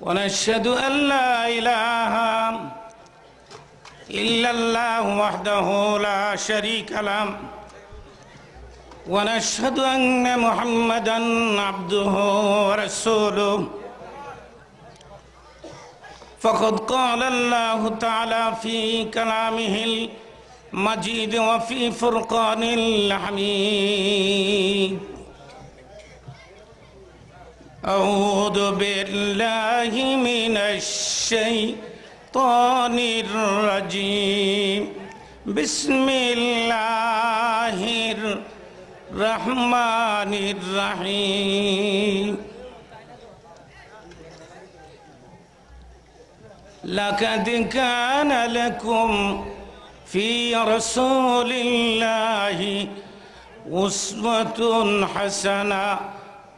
ونشهد أن لا إله إلا الله وحده لا شريك له ونشهد أن محمدا عبده ورسوله فقد قال الله تعالى في كلامه المجيد وفي فرقان الحميد أعوذ بالله من الشيطان الرجيم بسم الله الرحمن الرحيم لقد كان لكم في رسول الله أسوة حسنة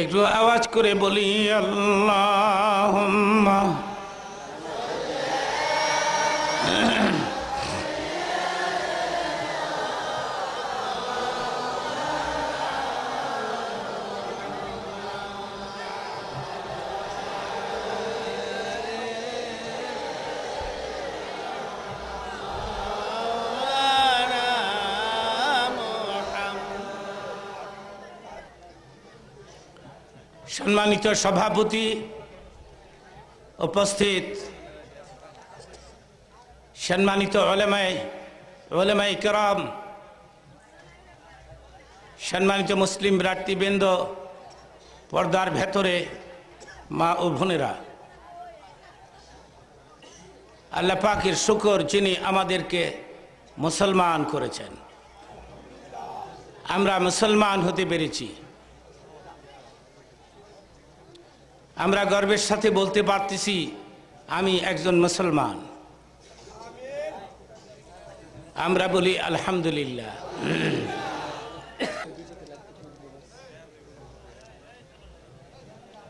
একটু আওয়াজ করে বলি আল্লাহ সম্মানিত সভাপতি উপস্থিত সম্মানিত ওলেমাই ওলেমাই কেরাম সম্মানিত মুসলিম ভ্রাতৃবৃন্দ পর্দার ভেতরে মা ও বোনেরা আল্লাহ পাখির শুকর যিনি আমাদেরকে মুসলমান করেছেন আমরা মুসলমান হতে পেরেছি আমরা গর্বের সাথে বলতে পারতেছি আমি একজন মুসলমান আমরা বলি আলহামদুলিল্লাহ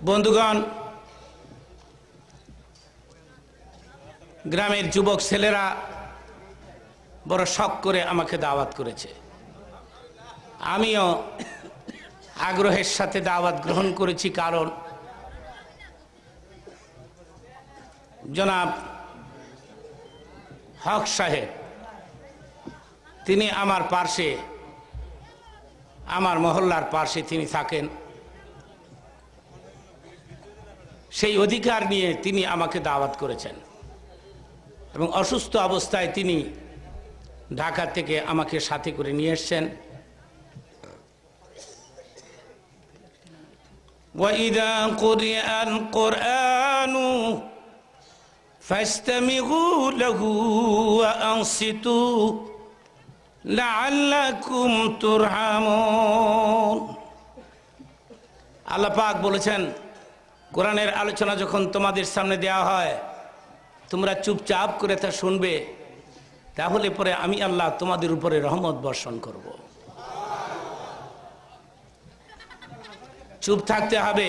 বন্ধুগণ গ্রামের যুবক ছেলেরা বড় শখ করে আমাকে দাওয়াত করেছে আমিও আগ্রহের সাথে দাওয়াত গ্রহণ করেছি কারণ জনাব হক সাহেব তিনি আমার পার্শ্বে আমার মহল্লার পার্শ্বে তিনি থাকেন সেই অধিকার নিয়ে তিনি আমাকে দাওয়াত করেছেন এবং অসুস্থ অবস্থায় তিনি ঢাকা থেকে আমাকে সাথে করে নিয়ে এসছেন وَإِذَا قرئ الْقُرْآنُ আল্লাপাক বলেছেন কোরআনের আলোচনা যখন তোমাদের সামনে দেয়া হয় তোমরা চুপচাপ করে তা শুনবে তাহলে পরে আমি আল্লাহ তোমাদের উপরে রহমত বর্ষণ করব চুপ থাকতে হবে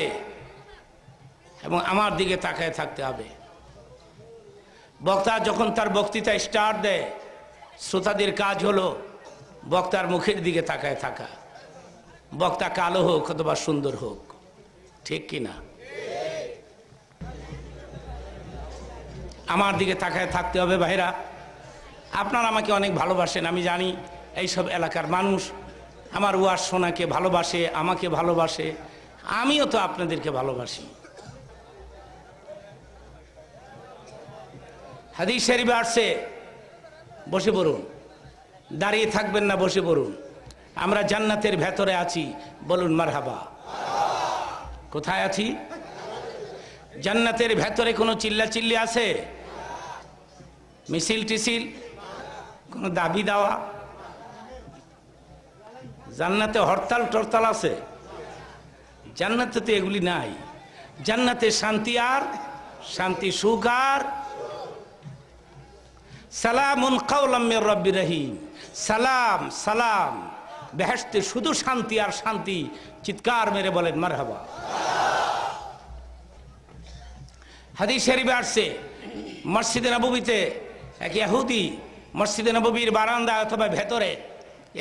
এবং আমার দিকে তাকায় থাকতে হবে বক্তা যখন তার বক্তৃতা স্টার দেয় শ্রোতাদের কাজ হলো বক্তার মুখের দিকে তাকায় থাকা বক্তা কালো হোক অথবা সুন্দর হোক ঠিক কিনা আমার দিকে তাকায় থাকতে হবে ভাইরা আপনারা আমাকে অনেক ভালোবাসেন আমি জানি এইসব এলাকার মানুষ আমার ওয়ার সোনাকে ভালোবাসে আমাকে ভালোবাসে আমিও তো আপনাদেরকে ভালোবাসি হাদিস শরীফে আসছে বসে পড়ুন দাঁড়িয়ে থাকবেন না বসে পড়ুন আমরা জান্নাতের ভেতরে আছি বলুন মারহাবা কোথায় আছি জান্নাতের ভেতরে কোনো চিল্লা চিল্লি আছে মিছিল টিসিল কোনো দাবি দেওয়া জান্নাতে হরতাল টরতাল আছে জান্নাতে তো এগুলি নাই জান্নাতে শান্তি আর শান্তি সুখ আর সালামুন কাউলাম্মের রব্বি রহিম সালাম সালাম বেহেস্তে শুধু শান্তি আর শান্তি চিৎকার মেরে বলেন মার হাবা হাদিস শরীফে আসছে মসজিদে নবীতে এক ইহুদি মসজিদে নবীর বারান্দা অথবা ভেতরে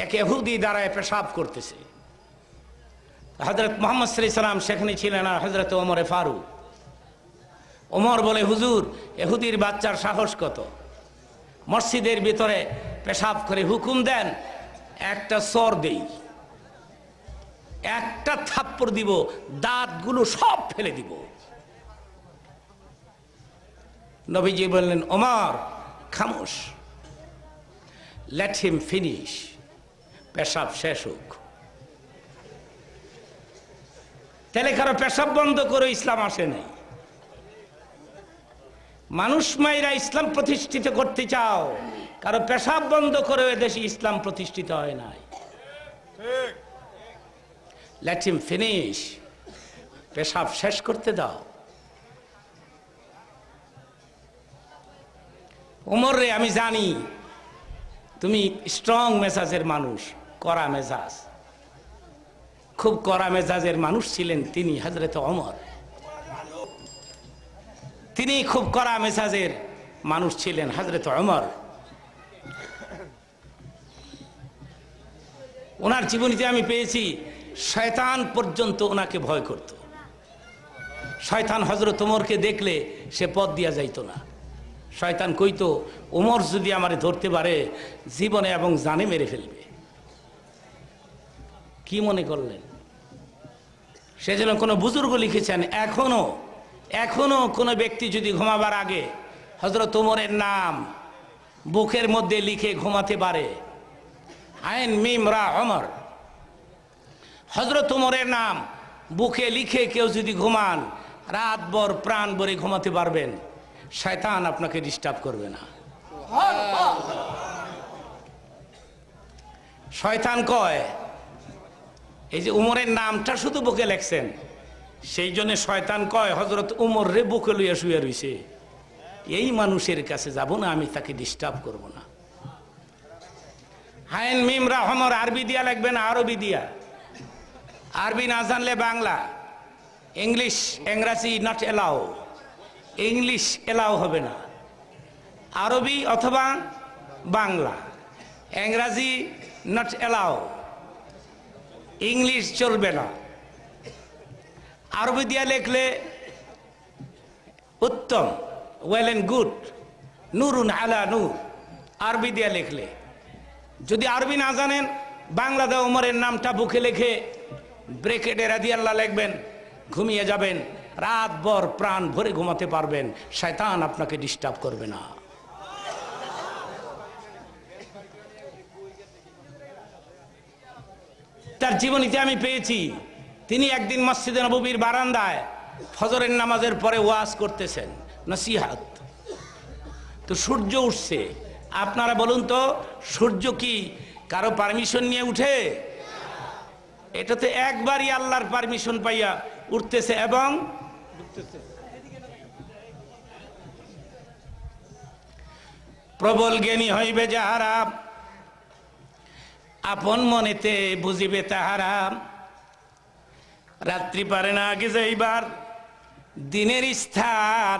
এক ইহুদি দ্বারায় পেশাব করতেছে হজরত মোহাম্মদ সালি সাল্লাম সেখানে ছিলেন আর হজরত ওমরে ফারুক ওমর বলে হুজুর এহুদির বাচ্চার সাহস কত মসজিদের ভিতরে পেশাব করে হুকুম দেন একটা সর দেই একটা থাপ্পড় দিব দাঁতগুলো সব ফেলে দিব নবীজি বললেন ওমার খামোশ লেট হিম ফিনিশ পেশাব শেষ হোক তাহলে কারো পেশাব বন্ধ করে ইসলাম আসে নাই মানুষ মাইরা ইসলাম প্রতিষ্ঠিত করতে চাও কারো পেশাব বন্ধ করে দেশে ইসলাম প্রতিষ্ঠিত হয় নাই ফিনিশ পেশাব শেষ করতে দাও উমর রে আমি জানি তুমি স্ট্রং মেজাজের মানুষ করা মেজাজ খুব করা মেজাজের মানুষ ছিলেন তিনি হজরত অমর তিনি খুব কড়া মেসাজের মানুষ ছিলেন হাজরত অমর ওনার জীবনীতে আমি পেয়েছি শয়তান পর্যন্ত ওনাকে ভয় করত শয়তান হজরত ওমরকে দেখলে সে পথ দিয়া যাইত না শয়তান কইতো ওমর যদি আমারে ধরতে পারে জীবনে এবং জানে মেরে ফেলবে কি মনে করলেন সেজন্য কোনো বুজুর্গ লিখেছেন এখনো এখনও কোনো ব্যক্তি যদি ঘুমাবার আগে হজরত ওমরের নাম বুকের মধ্যে লিখে ঘুমাতে পারে আইন মিমরা অমর হজরত ওমরের নাম বুকে লিখে কেউ যদি ঘুমান রাত ভর প্রাণ ভরে ঘুমাতে পারবেন শয়তান আপনাকে ডিস্টার্ব করবে না শয়তান কয় এই যে উমরের নামটা শুধু বুকে লেখছেন সেই জন্য শয়তান কয় হজরত উমর রে বুকে লইয়া শুয়ে রইছে এই মানুষের কাছে যাব না আমি তাকে ডিস্টার্ব করব না হাইন মিম রাহমর আরবি দিয়া লাগবে না আরবি দিয়া আরবি না জানলে বাংলা ইংলিশ ইংরাজি নট এলাও ইংলিশ এলাও হবে না আরবি অথবা বাংলা ইংরাজি নট এলাও ইংলিশ চলবে না আরবি দিয়া লেখলে উত্তম ওয়েল এন্ড গুড নুরুন আলা নূর আরবি দিয়া লেখলে যদি আরবি না জানেন বাংলা দা উমরের নামটা বুকে লেখে ব্রেকেটে আল্লাহ লিখবেন ঘুমিয়ে যাবেন রাত বর প্রাণ ভরে ঘুমাতে পারবেন শয়তান আপনাকে ডিস্টার্ব করবে না তার জীবনীতে আমি পেয়েছি তিনি একদিন মসজিদে নবীর বারান্দায় ফজরের নামাজের পরে ওয়াজ করতেছেন নসিহাত তো সূর্য উঠছে আপনারা বলুন তো সূর্য কি কারো পারমিশন নিয়ে উঠে এটাতে একবারই আল্লাহর পারমিশন পাইয়া উঠতেছে এবং প্রবল জ্ঞানী হইবে যাহারা আপন মনেতে বুঝিবে তাহারা রাত্রি পারে না আগে যাইবার দিনের স্থান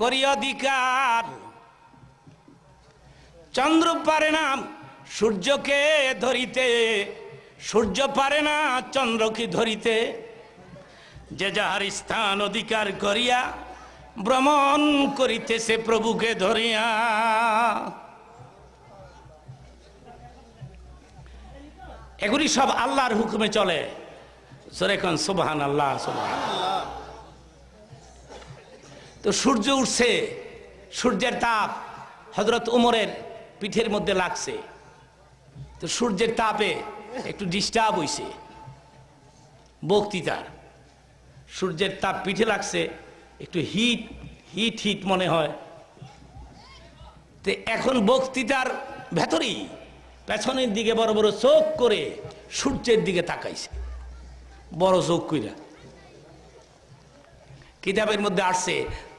করি অধিকার চন্দ্র পারে না সূর্যকে ধরিতে সূর্য পারে না চন্দ্রকে ধরিতে যে যাহার স্থান অধিকার করিয়া ভ্রমণ করিতে সে প্রভুকে ধরিয়া এগুলি সব আল্লাহর হুকুমে চলে এখন আল্লাহ তো সূর্য উঠছে সূর্যের তাপ হজরত উমরের পিঠের মধ্যে লাগছে তো সূর্যের তাপে একটু ডিস্টার্ব হইছে বক্তৃতার সূর্যের তাপ পিঠে লাগছে একটু হিট হিট হিট মনে হয় তো এখন বক্তৃতার ভেতরেই পেছনের দিকে বড় বড় চোখ করে সূর্যের দিকে তাকাইছে বড় চোখ কইরা কিতাবের মধ্যে আসছে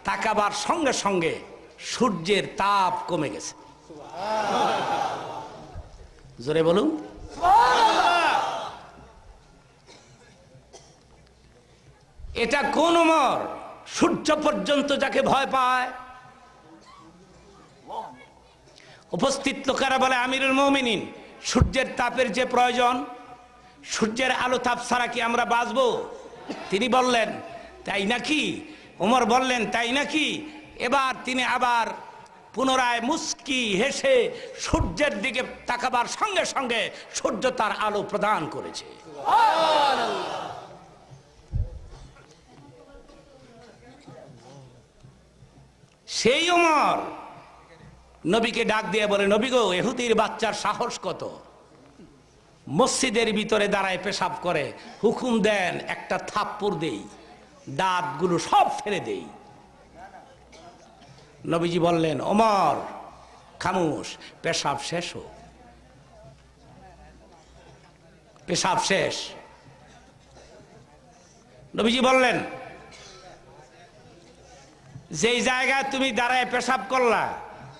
তাকাবার সঙ্গে সঙ্গে সূর্যের তাপ কমে গেছে জোরে বলুন এটা কোন মর সূর্য পর্যন্ত যাকে ভয় পায় উপস্থিত লোকেরা বলে আমিরুল মমিনিন সূর্যের তাপের যে প্রয়োজন সূর্যের আলো তাপ ছাড়া কি আমরা বাঁচব তিনি বললেন তাই নাকি ওমর বললেন তাই নাকি এবার তিনি আবার পুনরায় মুস্কি হেসে সূর্যের দিকে তাকাবার সঙ্গে সঙ্গে সূর্য তার আলো প্রদান করেছে সেই ওমর নবীকে ডাক দিয়ে বলে নবী গো এহুতির বাচ্চার সাহস কত মসজিদের ভিতরে দাঁড়ায় পেশাব করে হুকুম দেন একটা থাপ্পড় দেই দাঁতগুলো সব ফেলে দেই নবীজি বললেন অমর খামুশ পেশাব শেষ হোক পেশাব শেষ নবীজি বললেন যেই জায়গায় তুমি দাঁড়ায় পেশাব করলা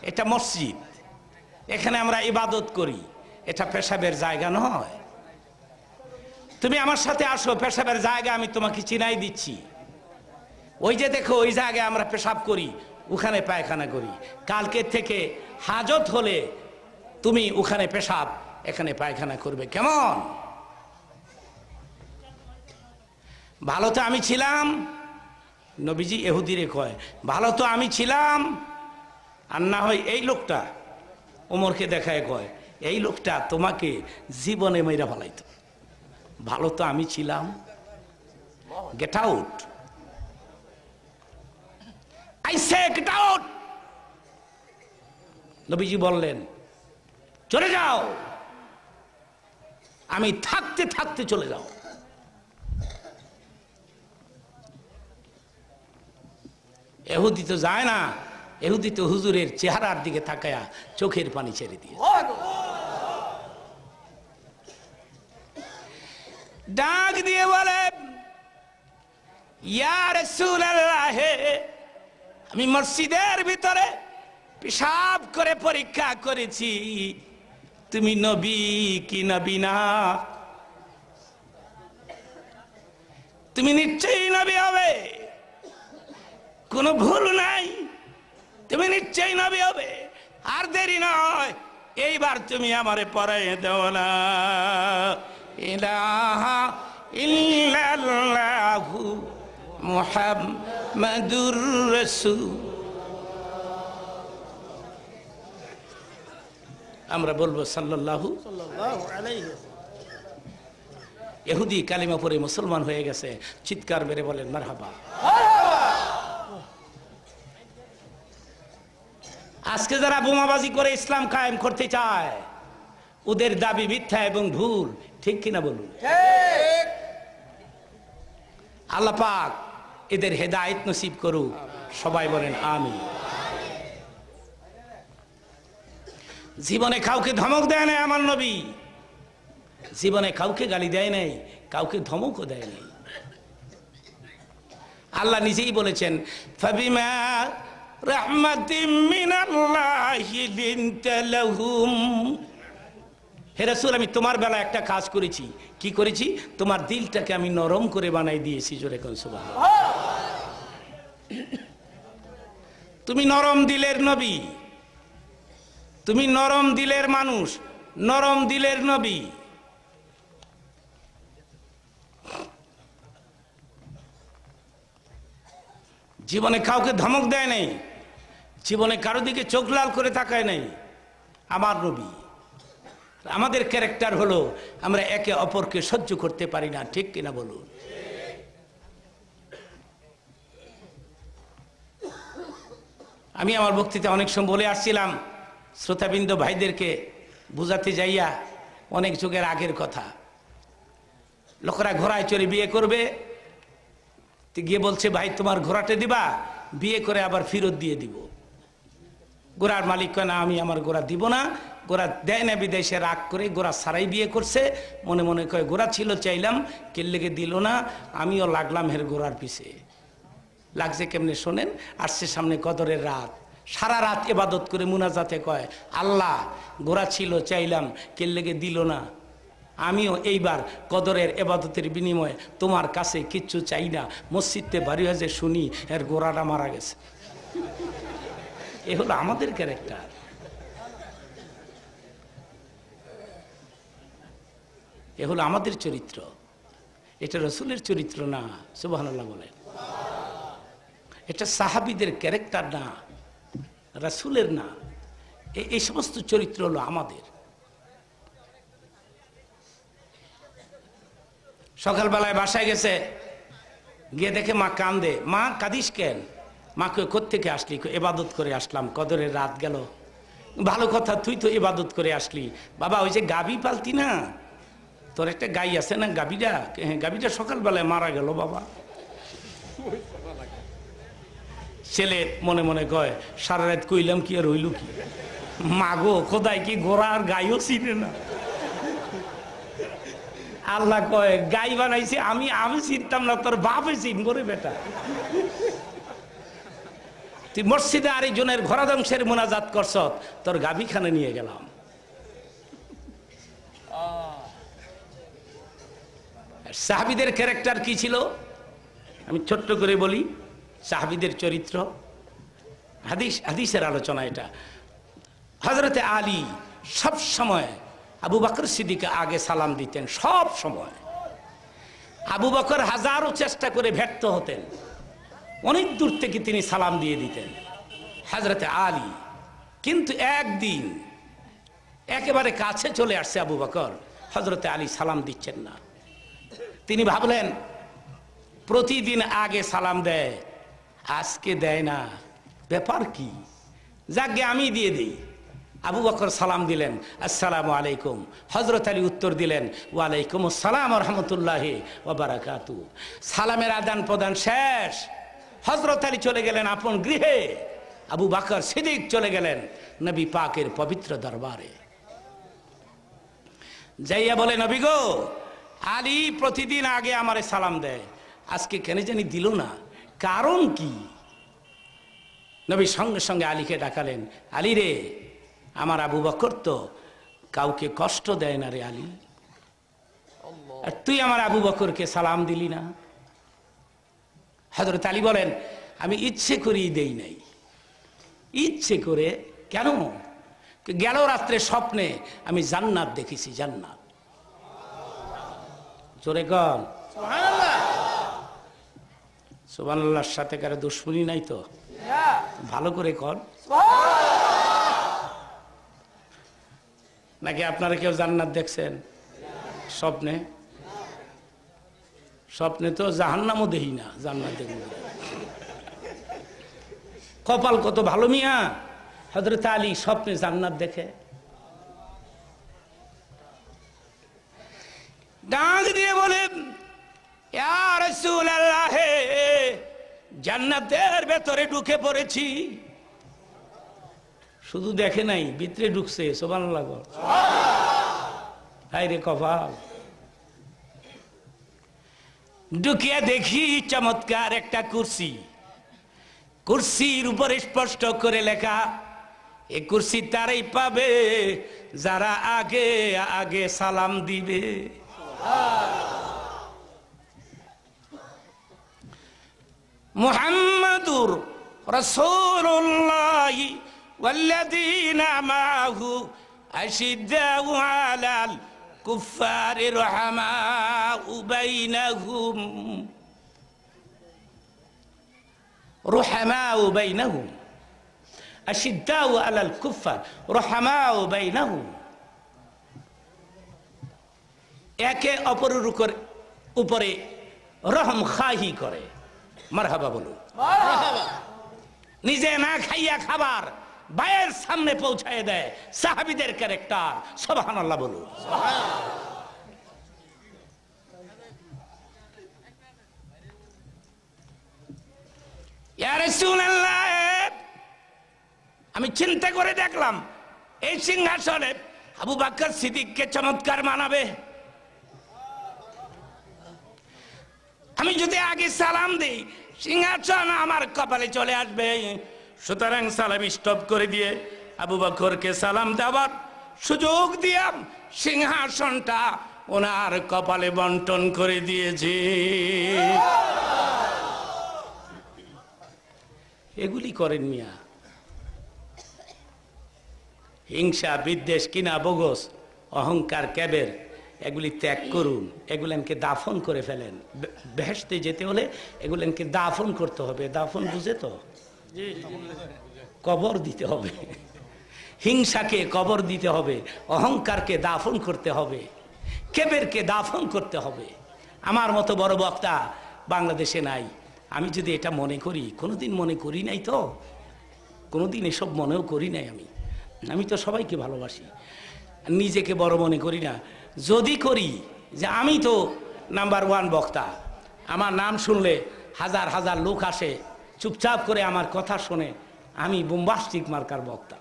এটা মসজিদ এখানে আমরা ইবাদত করি এটা পেশাবের জায়গা নয় তুমি আমার সাথে আসো পেশাবের জায়গা আমি তোমাকে চিনাই দিচ্ছি ওই যে দেখো ওই জায়গায় আমরা পেশাব করি ওখানে পায়খানা করি কালকের থেকে হাজত হলে তুমি ওখানে পেশাব এখানে পায়খানা করবে কেমন ভালো তো আমি ছিলাম নবীজি এহুদিরে কয় ভালো তো আমি ছিলাম আর না হয় এই লোকটা ওমরকে দেখায় কয় এই লোকটা তোমাকে জীবনে মেয়েরা ফেলাইত ভালো তো আমি ছিলাম get out I say get out নবীজি বললেন চলে যাও আমি থাকতে থাকতে চলে যাও এহুদি তো যায় না এহুদি তো হুজুরের চেহারার দিকে থাকায়া চোখের পানি ছেড়ে দিয়ে ডাক দিয়ে বলে আমি মসজিদের ভিতরে পেশাব করে পরীক্ষা করেছি তুমি নবী কি নবী না তুমি নিশ্চয়ই নবী হবে কোনো ভুল নাই তুমি নিশ্চয়ই নবী হবে আর দেরি নয় এইবার তুমি আমারে পরে দেও না আমরা বলবো সাল্লাল্লাহু এহুদি কালিমা পরে মুসলমান হয়ে গেছে চিৎকার মেরে বলেন মারহাবা আজকে যারা বোমাবাজি করে ইসলাম কায়েম করতে চায় ওদের দাবি মিথ্যা এবং ভুল ঠিক কিনা বলুন আল্লাহ পাক এদের হেদায়ত নসিব করুক সবাই বলেন আমি জীবনে কাউকে ধমক দেয় নাই আমার নবী জীবনে কাউকে গালি দেয় নাই কাউকে ধমকও দেয় নাই আল্লাহ নিজেই বলেছেন ফাবিমা রাহমাতিম আমি তোমার বেলা একটা কাজ করেছি কি করেছি তোমার দিলটাকে আমি নরম করে বানাই দিয়েছি জোরে কনসুবাহ তুমি নরম দিলের নবী তুমি নরম দিলের মানুষ নরম দিলের নবী জীবনে কাউকে ধমক দেয় নেই জীবনে কারো দিকে চোখ লাল করে তাকায় নাই আমার রবি আমাদের ক্যারেক্টার হলো আমরা একে অপরকে সহ্য করতে পারি না ঠিক কিনা বলুন আমি আমার বক্তৃতা অনেক সময় বলে আসছিলাম শ্রোতাবিন্দ ভাইদেরকে বুঝাতে যাইয়া অনেক যুগের আগের কথা লোকরা ঘোড়ায় চড়ে বিয়ে করবে গিয়ে বলছে ভাই তোমার ঘোড়াটা দিবা বিয়ে করে আবার ফেরত দিয়ে দিব গোড়ার মালিক না আমি আমার গোড়া দিব না গোড়া দেয় না বিদেশে রাগ করে গোড়া সারাই বিয়ে করছে মনে মনে কয় গোড়া ছিল চাইলাম কেল্লেকে দিল না আমিও লাগলাম হের গোড়ার পিছে লাগছে কেমনে শোনেন আসছে সামনে কদরের রাত সারা রাত এবাদত করে মুনাজাতে কয় আল্লাহ গোড়া ছিল চাইলাম কেল্লেকে দিল না আমিও এইবার কদরের এবাদতের বিনিময়ে তোমার কাছে কিচ্ছু চাই না মসজিদতে বাড়ি হাজে শুনি এর গোড়াটা মারা গেছে এ হলো আমাদের ক্যারেক্টার এ হলো আমাদের চরিত্র এটা রসুলের চরিত্র না সুবাহ বলেন এটা সাহাবিদের ক্যারেক্টার না রাসুলের না এই সমস্ত চরিত্র হলো আমাদের সকালবেলায় বাসায় গেছে গিয়ে দেখে মা কান্দে মা কাদিস কেন মাকে থেকে আসলি এবাদত করে আসলাম কদরের রাত গেল ভালো কথা তুই তো এবাদত করে আসলি বাবা ওই যে গাবি পালতি না তোর একটা গাই আছে না গাবিটা হ্যাঁ গাবিটা সকালবেলায় মারা গেল বাবা ছেলে মনে মনে কয় সারা রাত কইলাম কি আর রইল কি মাগো কোথায় কি গোড়া আর গাইও চিনে না আল্লাহ কয় গাই বানাইছে আমি আমি চিনতাম না তোর বাপে চিন করে বেটা তুই মসজিদে আরেকজনের ঘরাদংশের মোনাজাত করছ তোর গাভীখানে নিয়ে গেলাম সাহাবিদের ক্যারেক্টার কি ছিল আমি ছোট্ট করে বলি সাহাবিদের চরিত্র হাদিস হাদিসের আলোচনা এটা হজরতে আলী সব সময় আবু বাকর সিদ্দিকে আগে সালাম দিতেন সব সময় আবু বকর হাজারো চেষ্টা করে ব্যর্থ হতেন অনেক দূর থেকে তিনি সালাম দিয়ে দিতেন হাজরতে আলী কিন্তু একদিন একেবারে কাছে চলে আসছে আবু বকর হজরতে আলী সালাম দিচ্ছেন না তিনি ভাবলেন প্রতিদিন আগে সালাম দেয় আজকে দেয় না ব্যাপার কি যাকে আমি দিয়ে দিই আবু বকর সালাম দিলেন আসসালাম আলাইকুম হজরত আলী উত্তর দিলেন ওয়ালাইকুম আসসালাম রহমতুল্লাহ ওবরাকাতু সালামের আদান প্রদান শেষ হজরত আলী চলে গেলেন আপন গৃহে আবু বাকর সিদ্দিক চলে গেলেন নবী পাকের পবিত্র দরবারে যাইয়া বলে নবী গো আলী প্রতিদিন আগে আমারে সালাম দেয় আজকে কেন জানি দিল না কারণ কি নবী সঙ্গে সঙ্গে আলীকে ডাকালেন আলী রে আমার আবু বকর তো কাউকে কষ্ট দেয় না রে আলী আর তুই আমার আবু বকরকে সালাম দিলি না হজরত আলী বলেন আমি ইচ্ছে করেই দেই নাই ইচ্ছে করে কেন গেল রাত্রে স্বপ্নে আমি জান্নাত দেখেছি জান্নাত জোরে কম সোবানুল্লাহর সাথে কারো দুশ্মনী নাই তো ভালো করে কর নাকি আপনারা কেউ জান্নাত দেখছেন স্বপ্নে স্বপ্নে তো জাহান্নামও দেহি না জান্নাত দেখি কপাল কত ভালো মিয়া হজরত আলী স্বপ্নে জান্নাত দেখে ডাক দিয়ে বলেন জান্নাতের ভেতরে ঢুকে পড়েছি শুধু দেখে নাই ভিতরে ঢুকছে সোমান লাগল হাই রে কপাল ঢুকিয়া দেখি চমৎকার একটা কুর্সি কুর্সির উপরে স্পষ্ট করে লেখা এ কুর্সি তারাই পাবে যারা আগে আগে সালাম দিবে মুহাম্মাদুর রসুল্লাহ আলাল কুফার রহমা উবাইনাহুম রোহামা উবাইনাহুম أشداء على الكفار رحماء بينهم একে অপরের উপরে রহম খাহি করে মারহাবা বলুন নিজে না খাইয়া খাবার বায়ের সামনে পৌঁছায় দেয় সাহাবিদের ক্যারেক্টার সবহান আল্লাহ বলুন আমি চিন্তা করে দেখলাম এই সিংহাসনে আবু বাক্কর সিদ্দিককে চমৎকার মানাবে আমি যদি আগে সালাম দিই সিংহাসন আমার কপালে চলে আসবে সুতরাং সালাম স্টপ করে দিয়ে আবু বকরকে সালাম দেওয়ার সুযোগ দিয়াম সিংহাসনটা ওনার কপালে বন্টন করে দিয়েছি এগুলি করেন মিয়া হিংসা বিদ্বেষ কিনা বগস অহংকার ক্যাবের এগুলি ত্যাগ করুন এগুলানকে দাফন করে ফেলেন ভেসতে যেতে হলে এগুলানকে দাফন করতে হবে দাফন বুঝে তো কবর দিতে হবে হিংসাকে কবর দিতে হবে অহংকারকে দাফন করতে হবে কেবেরকে দাফন করতে হবে আমার মতো বড় বক্তা বাংলাদেশে নাই আমি যদি এটা মনে করি কোনোদিন মনে করি নাই তো কোনোদিন এসব মনেও করি নাই আমি আমি তো সবাইকে ভালোবাসি নিজেকে বড় মনে করি না যদি করি যে আমি তো নাম্বার ওয়ান বক্তা আমার নাম শুনলে হাজার হাজার লোক আসে চুপচাপ করে আমার কথা শুনে আমি বোম্বাস্টিক মার্কার বক্তা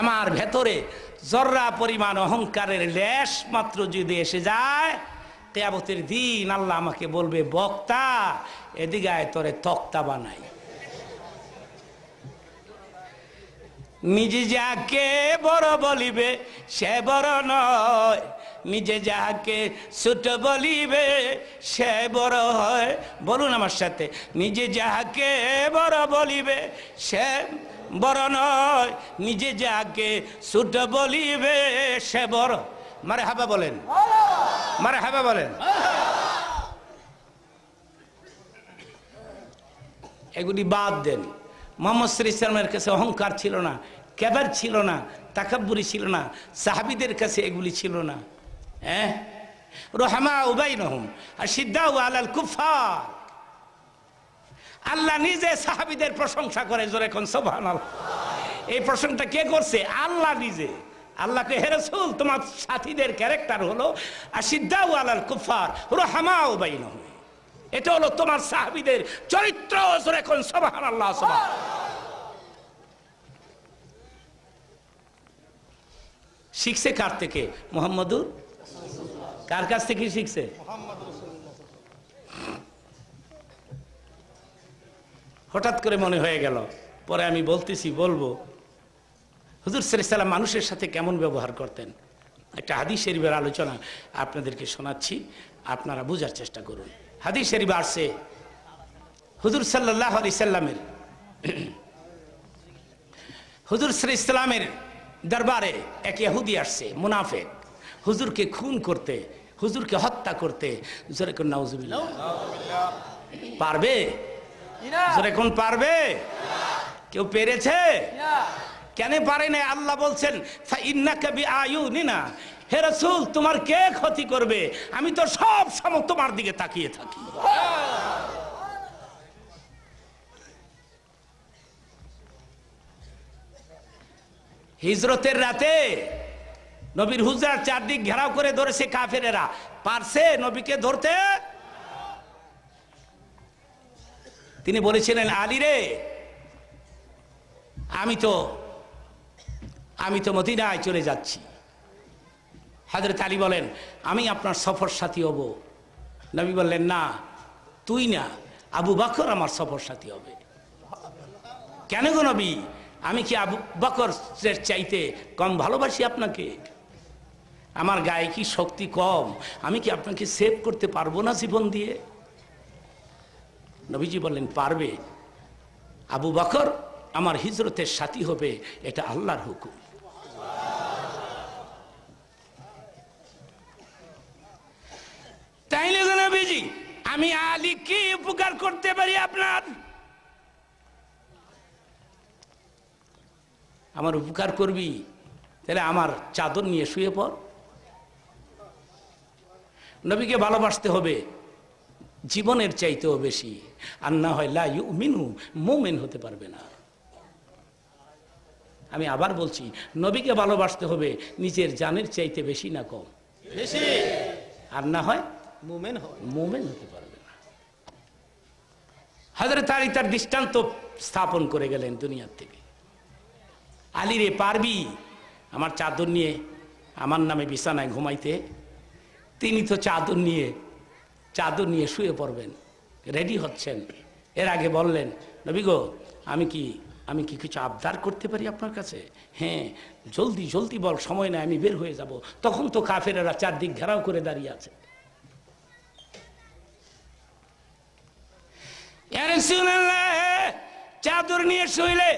আমার ভেতরে জর্রা পরিমাণ অহংকারের লেশ মাত্র যদি এসে যায় তেয়াবতের দিন আল্লাহ আমাকে বলবে বক্তা এদিকে তরে তক্তা বানাই নিজে যাকে বড় বলিবে সে বড় নয় নিজে যাহাকে ছোট বলিবে সে বড় হয় বলুন আমার সাথে নিজে যাহাকে বড় বলিবে সে বড় নয় নিজে যাহাকে ছোট বলিবে সে বড় মারে হাবা বলেন মারে হাবা বলেন এগুলি বাদ দেন মোহাম্মদ শ্রী ইসলামের কাছে অহংকার ছিল না কেবার ছিল না তাকাব্বুরি ছিল না সাহাবিদের কাছে এগুলি ছিল না হ্যাঁ রোহামা উবাই আর আল্লাহ নিজে সাহাবিদের প্রশংসা করে জোরে সোভান এই প্রশংসা কে করছে আল্লাহ নিজে আল্লাহকে হেরসুল তোমার সাথীদের ক্যারেক্টার হলো আর সিদ্ধাউ আলাল কুফার রোহামাও বাইন এটা হলো তোমার সাহাবিদের চরিত্র এখন সোভান আল্লাহ শিখছে কার থেকে মোহাম্মদুর কার কাছ থেকে শিখছে হঠাৎ করে মনে হয়ে গেল পরে আমি বলতেছি বলবো হুজুর সালাম মানুষের সাথে কেমন ব্যবহার করতেন একটা হাদিস শরীফের আলোচনা আপনাদেরকে শোনাচ্ছি আপনারা বোঝার চেষ্টা করুন হাদিস শরীফ আসছে হুজুর সাল্লাহ আলি সাল্লামের হুজুর সাল ইসলামের দরবারে এক ইহুদি আসছে মুনাফেক হুজুরকে খুন করতে হুজুরকে হত্যা করতে পারবে জোরে পারবে কেউ পেরেছে কেন পারে না আল্লাহ বলছেন হে রসুল তোমার কে ক্ষতি করবে আমি তো সব সময় তোমার দিকে তাকিয়ে থাকি হিজরতের রাতে নবীর হুজার চারদিক ঘেরাও করে ধরেছে কাফেরেরা পারছে নবীকে ধরতে তিনি বলেছিলেন আলী রে আমি তো আমি তো মদিনায় চলে যাচ্ছি হাজরত আলী বলেন আমি আপনার সফর সাথী হব নবী বললেন না তুই না আবু বাকর আমার সফর সাথী হবে কেন গো নবী আমি কি আবু বাকর চাইতে কম ভালোবাসি আপনাকে আমার গায়ে কি শক্তি কম আমি কি আপনাকে সেভ করতে পারবো না জীবন দিয়ে নবীজি বললেন পারবে আবু বকর আমার হিজরতের সাথী হবে এটা আল্লাহর হুকুম তাইলে নবীজি আমি আলী কি উপকার করতে পারি আপনার আমার উপকার করবি তাহলে আমার চাদর নিয়ে শুয়ে পড় নবীকে ভালোবাসতে হবে জীবনের চাইতেও বেশি আর না হয় লা মিনু মোমেন হতে পারবে না আমি আবার বলছি নবীকে ভালোবাসতে হবে নিজের জানের চাইতে বেশি না কম বেশি আর না হয় মোমেন মোমেন হতে পারবে না হাজারে তারি তার দৃষ্টান্ত স্থাপন করে গেলেন দুনিয়ার থেকে আলি রে পারবি আমার চাদর নিয়ে আমার নামে বিছানায় ঘুমাইতে তিনি তো চাদর নিয়ে চাদর নিয়ে শুয়ে পড়বেন রেডি হচ্ছেন এর আগে বললেন নবী গো আমি কি আমি কি কিছু আবদার করতে পারি আপনার কাছে হ্যাঁ জলদি জলদি বল সময় নাই আমি বের হয়ে যাব তখন তো কাফেরা চারদিক ঘেরাও করে দাঁড়িয়ে আছে চাদর নিয়ে শুইলে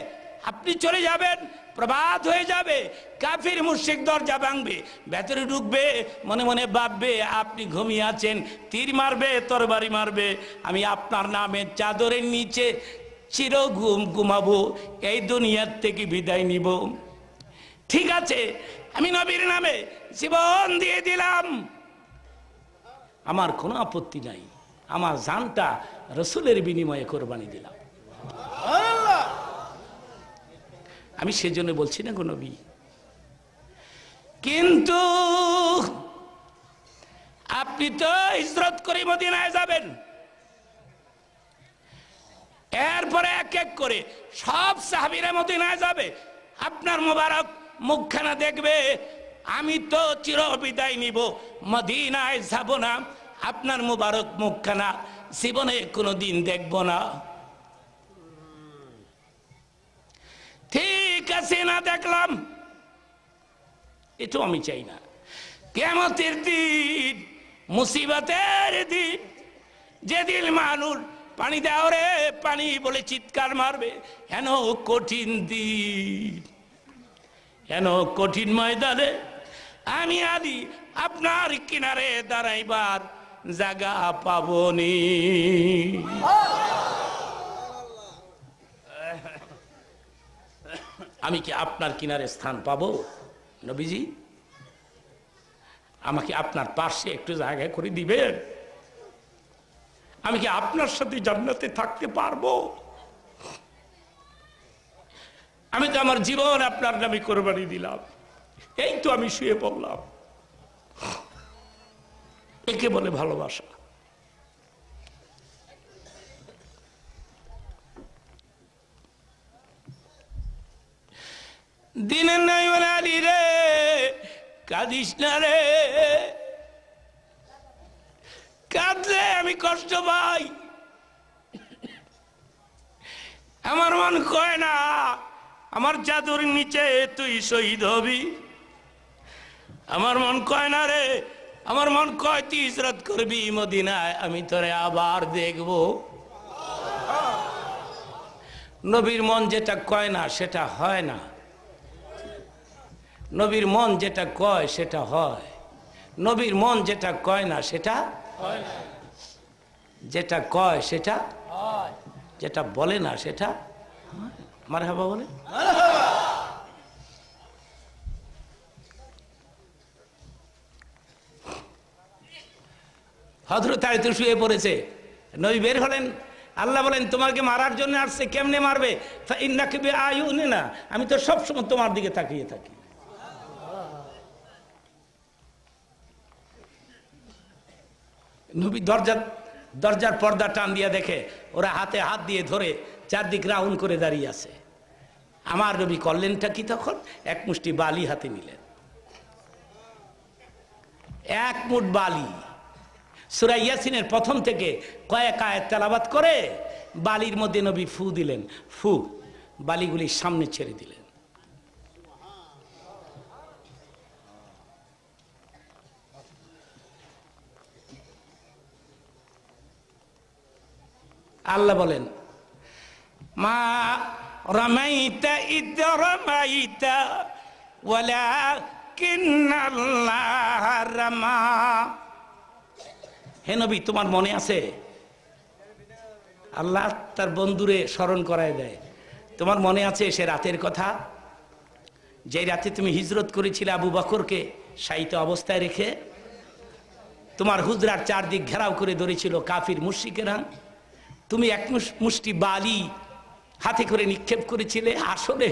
আপনি চলে যাবেন প্রবাদ হয়ে যাবে কাফির মুর্শিক দরজা ভাঙবে ভেতরে ঢুকবে মনে মনে ভাববে আপনি ঘুমিয়ে আছেন তীর মারবে তরবারি মারবে আমি আপনার নামের চাদরের নিচে চির ঘুম ঘুমাবো এই দুনিয়ার থেকে বিদায় নিব ঠিক আছে আমি নবীর নামে জীবন দিয়ে দিলাম আমার কোনো আপত্তি নাই আমার জানটা রসুলের বিনিময়ে কোরবানি দিলাম আমি সেজন্য বলছি না গো বি কিন্তু আপনি তো ইজরত করে মদিনায় যাবেন এরপরে এক এক করে সব সাহাবিরা মদিনায় যাবে আপনার মোবারক মুখখানা দেখবে আমি তো চির বিদায় নিব মদিনায় যাব না আপনার মোবারক মুখখানা জীবনে কোনো দিন দেখব না চেনা দেখলাম এটাও আমি চাই না কেমতের দিন মুসিবতের দিন যেদিন মানুষ পানি দেওয়া রে পানি বলে চিৎকার মারবে হেন কঠিন দিন হেন কঠিন ময়দানে আমি আদি আপনার কিনারে দাঁড়াইবার জাগা পাবনি আমি কি আপনার কিনারে স্থান পাব নবীজি আমাকে আপনার পাশে একটু জায়গা করে দিবেন আমি কি আপনার সাথে জান্নাতে থাকতে পারবো আমি তো আমার জীবন আপনার নামে কোরবানি দিলাম এই তো আমি শুয়ে পড়লাম একে বলে ভালোবাসা দিনের নাই ওনারি রে কাঁদিস না রে কাঁদলে আমি কষ্ট পাই আমার মন কয় না আমার জাদুর নিচে তুই শহীদ হবি আমার মন কয় না রে আমার মন কয় তুই ইসরত করবি মদিনায় আমি তোরে আবার দেখব নবীর মন যেটা কয় না সেটা হয় না নবীর মন যেটা কয় সেটা হয় নবীর মন যেটা কয় না সেটা যেটা কয় সেটা যেটা বলে না সেটা মার হাবা বলে শুয়ে পড়েছে নবী বের হলেন আল্লাহ বলেন তোমাকে মারার জন্য আসছে কেমনে মারবে না আমি তো সবসময় তোমার দিকে তাকিয়ে থাকি নবী দরজার দরজার পর্দা টান দিয়া দেখে ওরা হাতে হাত দিয়ে ধরে চারদিক রাউন্ড করে দাঁড়িয়ে আছে আমার নবী করলেনটা কি তখন এক মুষ্টি বালি হাতে নিলেন এক মুঠ বালি সুরাই ইয়াসিনের প্রথম থেকে কয়েক আয়ের তেলাবাদ করে বালির মধ্যে নবী ফু দিলেন ফু বালিগুলির সামনে ছেড়ে দিলেন আল্লাহ বলেন মা রমাইতা ইদ রমাইতা ওয়ালা কিন্নাল্লাহ রমা হে নবী তোমার মনে আছে আল্লাহ তার বন্ধুরে স্মরণ করায় দেয় তোমার মনে আছে সে রাতের কথা যে রাতে তুমি হিজরত করেছিলে আবু বকরকে সাইিত অবস্থায় রেখে তোমার হুজরার চারদিক ঘেরাও করে ধরেছিল কাফির মুর্শিকেরা তুমি এক মুষ্টি বালি হাতে করে নিক্ষেপ করেছিলে আসলে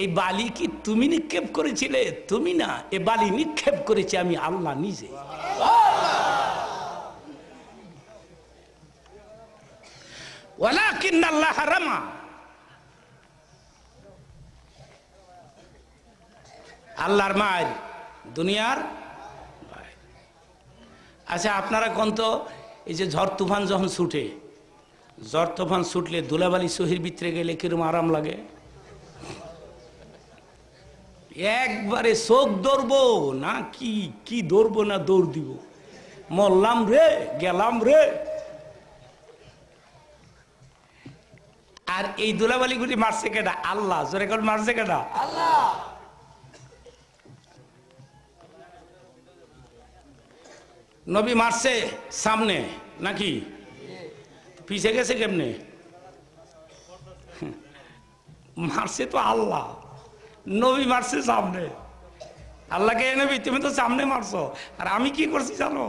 এই বালি কি তুমি নিক্ষেপ করেছিলে তুমি না এ বালি নিক্ষেপ করেছি আমি আল্লাহ নিজে আল্লাহর মায়ের দুনিয়ার আচ্ছা আপনারা কোন তো এই যে ঝড় তুফান যখন ছুটে জ্বর তফান ছুটলে দুলাবালি সহির ভিতরে গেলে কিরম আরাম লাগে একবারে চোখ দৌড়ব না কি কি দৌড়ব না দৌড় দিব মরলাম রে গেলাম রে আর এই গুলি মারছে কেটা আল্লাহ জোরে কল মারছে কেটা আল্লাহ নবী মারছে সামনে নাকি পিছে গেছে কেমনে মারছে তো আল্লাহ নবী মারছে সামনে আল্লাহকে নবী তুমি তো সামনে মারছো আর আমি কি করছি জানো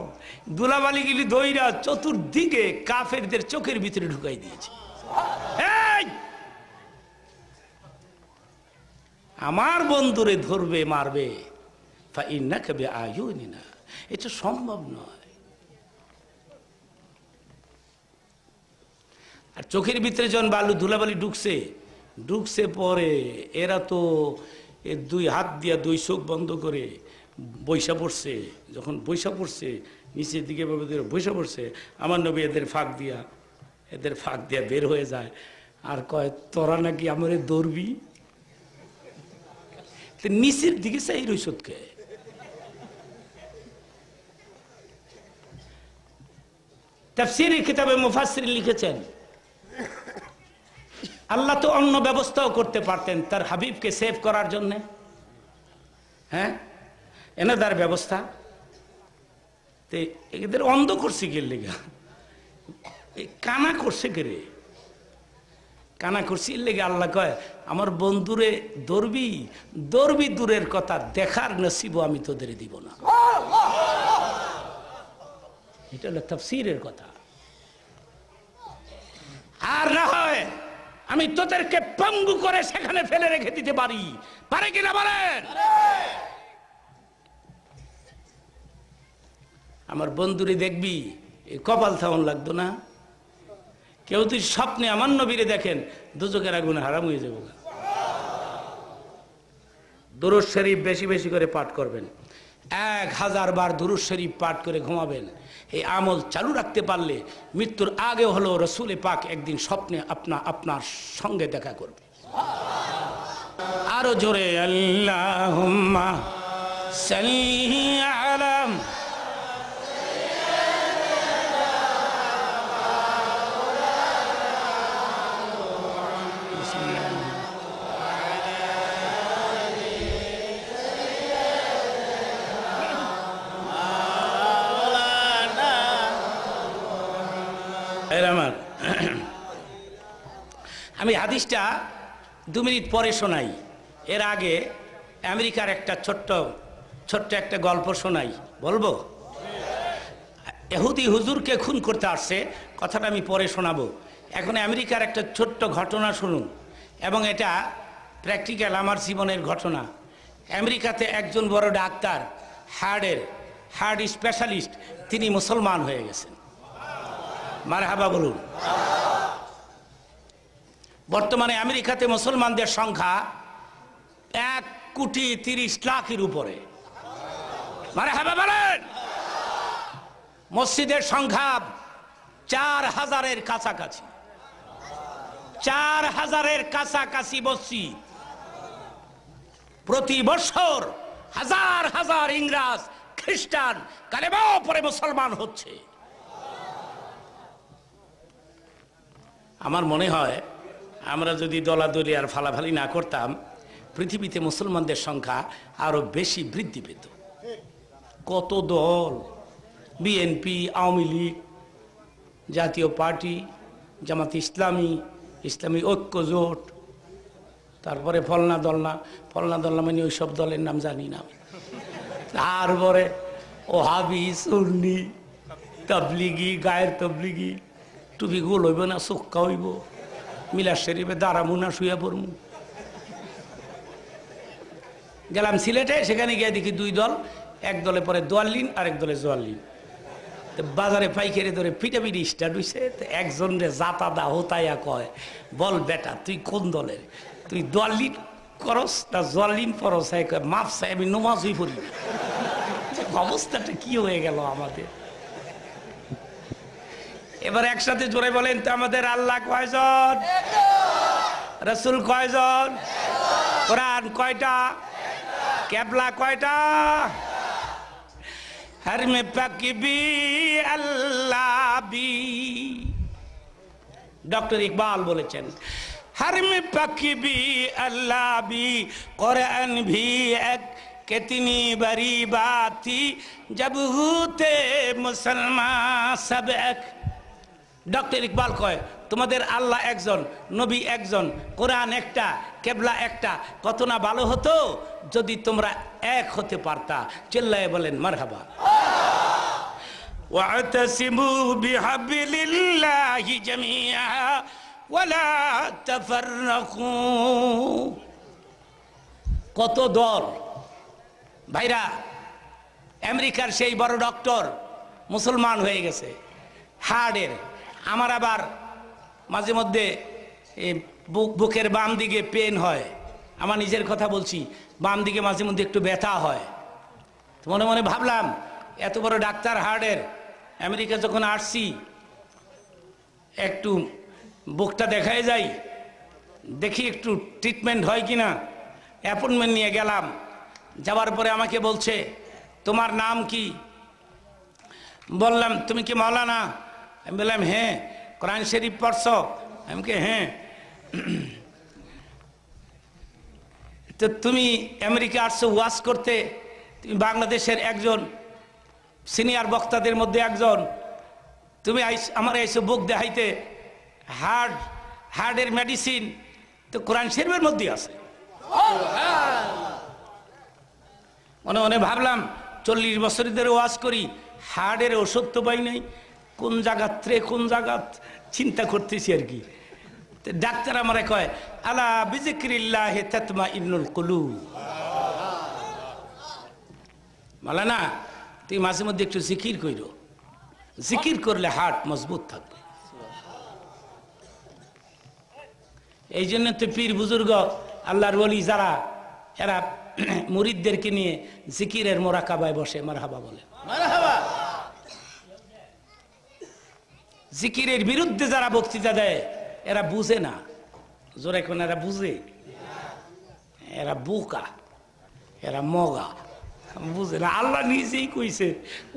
দুলাবালি গিলি দইরা চতুর্দিকে কাফেরদের চোখের ভিতরে ঢুকাই দিয়েছে আমার বন্ধুরে ধরবে মারবে না এটা সম্ভব নয় আর চোখের ভিতরে যখন বালু ধুলাবালি ঢুকছে ঢুকছে পরে এরা তো দুই হাত দিয়া দুই চোখ বন্ধ করে বৈশা পড়ছে যখন বৈশা পড়ছে নিচের দিকে বৈশা পড়ছে আমার নবী এদের ফাঁক দিয়া এদের ফাঁক দিয়া বের হয়ে যায় আর কয় তোরা নাকি আমার দৌড়বি নিচের দিকে চাই রইসতকে তাফসির কিতাবে মুফাসির লিখেছেন আল্লাহ তো অন্য ব্যবস্থাও করতে পারতেন তার হাবিবকে সেভ করার জন্যে হ্যাঁ তার ব্যবস্থা তে এদের অন্ধ করছে কে লেগা কানা করছে গেরে রে কানা করছি লেগে আল্লাহ কয় আমার বন্ধুরে দৌড়বি দৌড়বি দূরের কথা দেখার নসিব আমি তোদের দিব না এটা হলো তফসিরের কথা আর না হয় আমি তোদেরকে পঙ্গু করে সেখানে ফেলে রেখে দিতে পারি পারে কিনা বলেন আমার বন্ধুরে দেখবি কপাল থাউন লাগতো না কেউ তুই স্বপ্নে আমার নবীরে দেখেন দুচোখের আগুন হারাম হয়ে যাবো দুরুশ শরীফ বেশি বেশি করে পাঠ করবেন এক হাজার বার দুরুশ শরীফ পাঠ করে ঘুমাবেন এই আমল চালু রাখতে পারলে মৃত্যুর আগে হলো রসুলে পাক একদিন স্বপ্নে আপনা আপনার সঙ্গে দেখা করবে আরো জোরে আল্লাহ আমি হাদিসটা দু মিনিট পরে শোনাই এর আগে আমেরিকার একটা ছোট্ট ছোট্ট একটা গল্প শোনাই বলবো এহুদি হুজুরকে খুন করতে আসছে কথাটা আমি পরে শোনাবো এখন আমেরিকার একটা ছোট্ট ঘটনা শুনুন এবং এটা প্র্যাকটিক্যাল আমার জীবনের ঘটনা আমেরিকাতে একজন বড় ডাক্তার হার্ডের হার্ড স্পেশালিস্ট তিনি মুসলমান হয়ে গেছেন মারহাবা বলুন বর্তমানে আমেরিকাতে মুসলমানদের সংখ্যা এক কোটি তিরিশ লাখের উপরে মানে হবে বলেন মসজিদের সংখ্যা চার হাজারের কাছাকাছি চার হাজারের কাছাকাছি মসজিদ প্রতি বছর হাজার হাজার ইংরাজ খ্রিস্টান কালেমা পরে মুসলমান হচ্ছে আমার মনে হয় আমরা যদি দলাদলি আর ফালাফালি না করতাম পৃথিবীতে মুসলমানদের সংখ্যা আরও বেশি বৃদ্ধি পেত কত দল বিএনপি আওয়ামী লীগ জাতীয় পার্টি জামাত ইসলামী ইসলামী ঐক্য জোট তারপরে ফলনা দলনা ফলনা দলনা মানে ওই সব দলের নাম জানি না তারপরে ওহাবি সুন্নি তবলিগি গায়ের তবলিগি টুপি গোল হইব না সুক্কা হইব মিলার শরীফে দাঁড়ামু না শুয়ে পড়মু গেলাম সিলেটে সেখানে গিয়ে দেখি দুই দল এক দলে পরে দোয়াল্লিন আর এক দলে জোয়াল্লিন বাজারে পাইকারি ধরে পিটাপিটি স্টার্ট হয়েছে তো একজন রে জাতা দা হোতায়া কয় বল বেটা তুই কোন দলের তুই দোয়াল্লিন করস না জোয়াল্লিন পরস মাফ সাহেব আমি নোমাজই পড়ি অবস্থাটা কি হয়ে গেল আমাদের এবার একসাথে জোরে বলেন তো আমাদের আল্লাহ কয়জন রসুল কয়জন কোরআন কয়টা ক্যাবলা কয়টা হর মে আল্লাহ বি ডক্টর ইকবাল বলেছেন হর মে আল্লাহ বি কোরআন ভি এক কেতিনি बड़ी বাতি জব হুতে মুসলমান সব এক ডক্টর ইকবাল কয় তোমাদের আল্লাহ একজন নবী একজন কোরআন একটা কেবলা একটা কত না ভালো হতো যদি তোমরা এক হতে পারতা চেল্লায় বলেন মারহাবা واعتصموا بحبل الله جميعا ولا تفرقوا কত দল ভাইরা আমেরিকার সেই বড় ডক্টর মুসলমান হয়ে গেছে হার্ডের আমার আবার মাঝে মধ্যে বুকের বাম দিকে পেন হয় আমার নিজের কথা বলছি বাম দিকে মাঝে মধ্যে একটু ব্যথা হয় মনে মনে ভাবলাম এত বড় ডাক্তার হার্টের আমেরিকা যখন আসছি একটু বুকটা দেখায় যাই দেখি একটু ট্রিটমেন্ট হয় কি না অ্যাপয়েন্টমেন্ট নিয়ে গেলাম যাওয়ার পরে আমাকে বলছে তোমার নাম কি বললাম তুমি কি মাওলানা আমি বললাম হ্যাঁ কোরআন শরীফ পড়ছ কে হ্যাঁ তো তুমি আমেরিকা আসছো ওয়াশ করতে তুমি বাংলাদেশের একজন সিনিয়র বক্তাদের মধ্যে একজন তুমি আমার এসে বুক দেখাইতে হার্ট হার্টের মেডিসিন তো কোরআন শরীফের মধ্যে আছে মনে মনে ভাবলাম চল্লিশ বছর ধরে করি হার্টের ওষুধ তো পাই নাই কোন জাগাত রে কোন জাগাত চিন্তা করতেছি আর কি ডাক্তার আমার কয় আলা বিজিক্রিল্লাহ তেতমা ইন্নুল কলু বলে না তুই মাঝে মধ্যে একটু জিকির কইর জিকির করলে হার্ট মজবুত থাকবে এই জন্য তো পীর বুজুর্গ আল্লাহর বলি যারা এরা মুরিদদেরকে নিয়ে জিকিরের মোরাকাবায় বসে মারহাবা বলে মারহাবা জিকিরের বিরুদ্ধে যারা বক্তৃতা দেয় এরা বুঝে না জোরে এখন এরা বুঝে এরা বোকা এরা মগা বুঝে না আল্লাহ নিজেই কইছে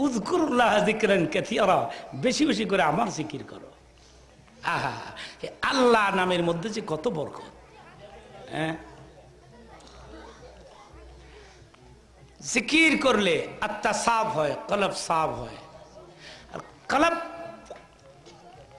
উজকুরুল্লাহ জিকরেন কেথিয়ারা বেশি বেশি করে আমার জিকির করো আহা আল্লাহ নামের মধ্যে যে কত বরকত হ্যাঁ জিকির করলে আত্মা সাফ হয় কলব সাফ হয় আর কলব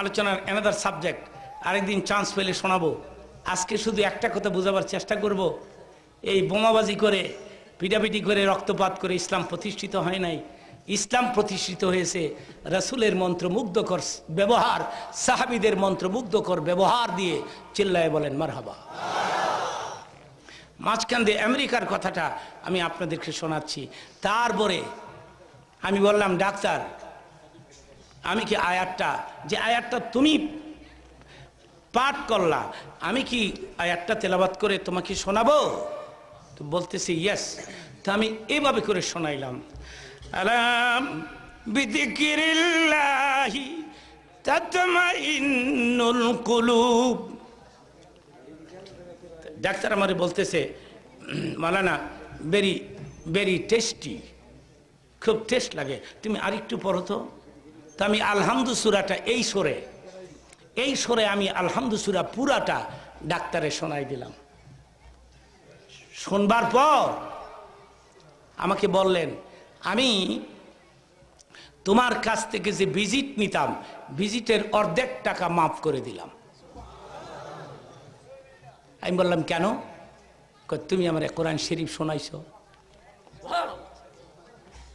আলোচনার অ্যানাদার সাবজেক্ট আরেকদিন চান্স পেলে শোনাবো আজকে শুধু একটা কথা বোঝাবার চেষ্টা করব এই বোমাবাজি করে পিটাপিটি করে রক্তপাত করে ইসলাম প্রতিষ্ঠিত হয় নাই ইসলাম প্রতিষ্ঠিত হয়েছে রসুলের মন্ত্রমুগ্ধকর ব্যবহার সাহাবিদের মন্ত্রমুগ্ধকর ব্যবহার দিয়ে চিল্লায় বলেন মারহাবা মাঝখান দিয়ে আমেরিকার কথাটা আমি আপনাদেরকে শোনাচ্ছি তারপরে আমি বললাম ডাক্তার আমি কি আয়াতটা যে আয়াতটা তুমি পাঠ করলা আমি কি আয়াতটা তেলাবাত করে তোমাকে শোনাবো তো বলতেছি ইয়াস তো আমি এভাবে করে শোনাইলাম আলাম বিদিকিরিল্লাহি ডাক্তার আমারে বলতেছে মালানা বেরি বেরি টেস্টি খুব টেস্ট লাগে তুমি আরেকটু পড়ো তো তো আমি আলহামদু সুরাটা এই সরে এই সরে আমি আলহামদু সুরা পুরাটা ডাক্তারে শোনাই দিলাম শোনবার পর আমাকে বললেন আমি তোমার কাছ থেকে যে ভিজিট নিতাম ভিজিটের অর্ধেক টাকা মাফ করে দিলাম আমি বললাম কেন তুমি আমার কোরআন শরীফ শোনাইছো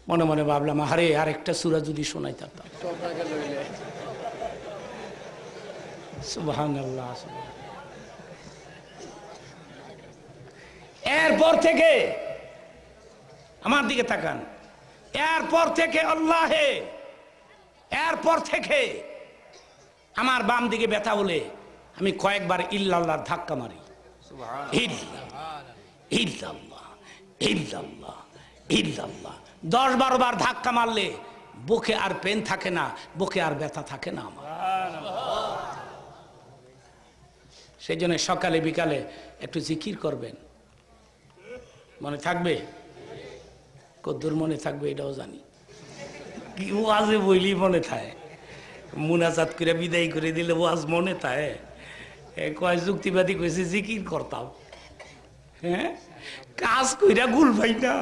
মনে মনে ভাবলাম আরে আর একটা সুরা যদি শোনাই থাকতাম এরপর থেকে আমার দিকে তাকান এরপর থেকে আল্লাহে এরপর থেকে আমার বাম দিকে ব্যথা হলে আমি কয়েকবার ইল্লাহ ধাক্কা মারি ইল্লাহ ইল্লাল্লাহ দশ বারো বার ধাক্কা মারলে বুকে আর পেন থাকে না বুকে আর ব্যথা থাকে না আমার সেই জন্য সকালে বিকালে একটু জিকির করবেন মনে থাকবে কদ্দুর মনে থাকবে এটাও জানি ও আজ বইলি মনে থাকে মুনাজাত করে বিদায় করে দিলে ও আজ মনে থাকে কয় যুক্তিবাদী কইছে জিকির করতাম হ্যাঁ কাজ কইরা গুল ভাই না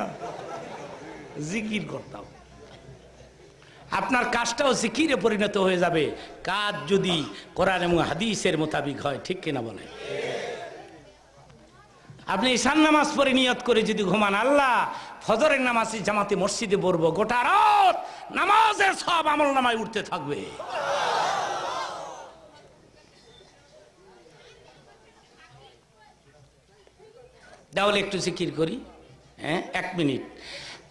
জিকির করতাম আপনার কাজটাও জিকিরে পরিণত হয়ে যাবে কাজ যদি কোরআন এবং হাদিসের মোতাবিক হয় ঠিক কিনা বলে আপনি ঈশান নামাজ পরে নিয়ত করে যদি ঘুমান আল্লাহ ফজরের নামাজি জামাতে মসজিদে বলবো গোটা রাত নামাজের সব আমল নামায় উঠতে থাকবে তাহলে একটু জিকির করি হ্যাঁ এক মিনিট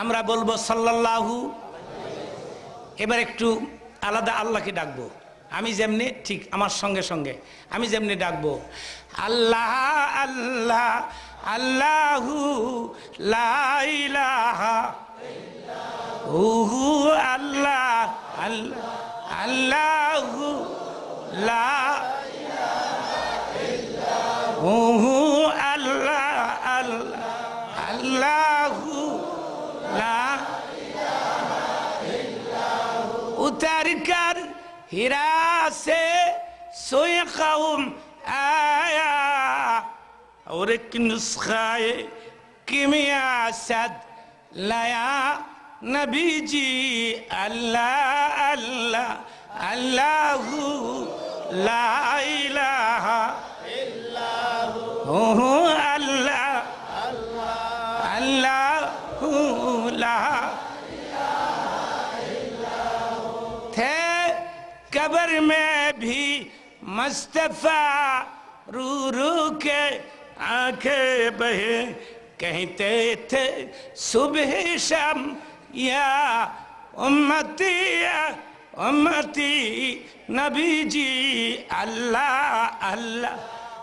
আমরা বলবো সাল্লাহু এবার একটু আলাদা আল্লাহকে ডাকবো আমি যেমনি ঠিক আমার সঙ্গে সঙ্গে আমি যেমনি ডাকবো আল্লাহ আল্লাহ আল্লাহু লাইলা হু আল্লাহ আল্লাহ আল্লাহু লা هو الله الله الله لا إله إلا هو उतार कर हिरा से सोए कौम आया और एक नुस्खाए किमिया सद लाया नबी जी अल्लाह अल्लाह अल्लाह ला इलाहा अल्लाह अल्लाह थे कब्र में भी मुस्तफ़ा रू रू के आंखें बहे कहते थे सुबह शाम या उम्मती या उम्मती नबी जी अल्लाह अल्लाह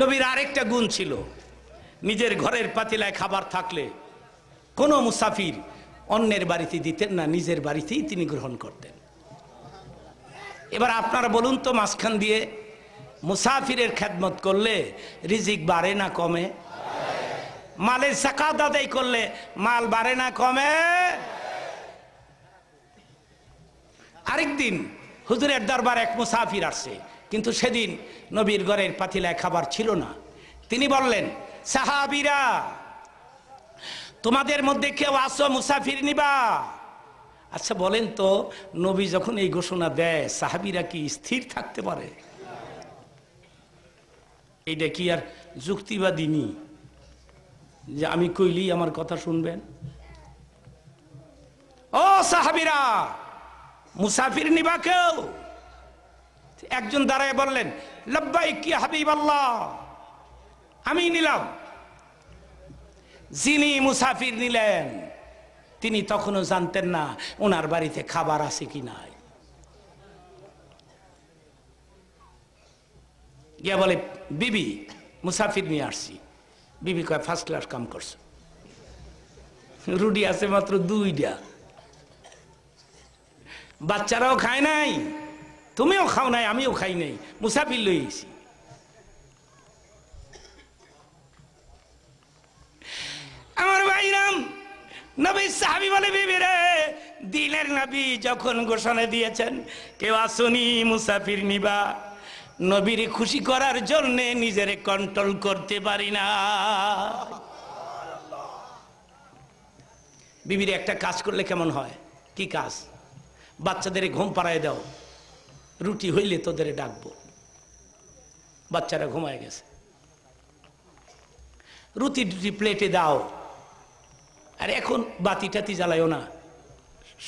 নবীর আরেকটা গুণ ছিল নিজের ঘরের পাতিলায় খাবার থাকলে কোনো মুসাফির অন্যের বাড়িতে দিতেন না নিজের বাড়িতেই তিনি গ্রহণ করতেন এবার আপনারা বলুন তো মাঝখান দিয়ে মুসাফিরের খেদমত করলে রিজিক বাড়ে না কমে মালের সাকাত দাদাই করলে মাল বাড়ে না কমে আরেকদিন হুজুরের দরবার এক মুসাফির আসছে কিন্তু সেদিন নবীর ঘরের পাতিলায় খাবার ছিল না তিনি বললেন সাহাবিরা তোমাদের মধ্যে কেউ আসো মুসাফির নিবা আচ্ছা বলেন তো নবী যখন এই ঘোষণা দেয় সাহাবিরা কি স্থির থাকতে পারে এইটা কি আর যুক্তিবাদী যে আমি কইলি আমার কথা শুনবেন ও সাহাবিরা মুসাফির নিবা কেউ একজন দাঁড়ায় বললেন লব্বাই কি হাবিব আল্লাহ আমি নিলাম যিনি মুসাফির নিলেন তিনি তখনও জানতেন না ওনার বাড়িতে খাবার আছে কি নাই গিয়া বলে বিবি মুসাফির নিয়ে আসছি বিবি কয় ফার্স্ট ক্লাস কাম করছো রুটি আছে মাত্র দুইটা বাচ্চারাও খায় নাই তুমিও খাও নাই আমিও খাই নাই মুসাফির লইছি আমার ভাইরাম নবী সাহাবি বলে বিবিরে দিলের নবী যখন ঘোষণা দিয়েছেন কেউ আসুনি মুসাফির নিবা নবীর খুশি করার জন্যে নিজের কন্ট্রোল করতে পারি না বিবির একটা কাজ করলে কেমন হয় কি কাজ বাচ্চাদের ঘুম পাড়ায় দাও রুটি হইলে তোদের ডাকবো বাচ্চারা ঘুমায় গেছে রুটি টুটি প্লেটে দাও আর এখন বাতি টাতি জ্বালায়ও না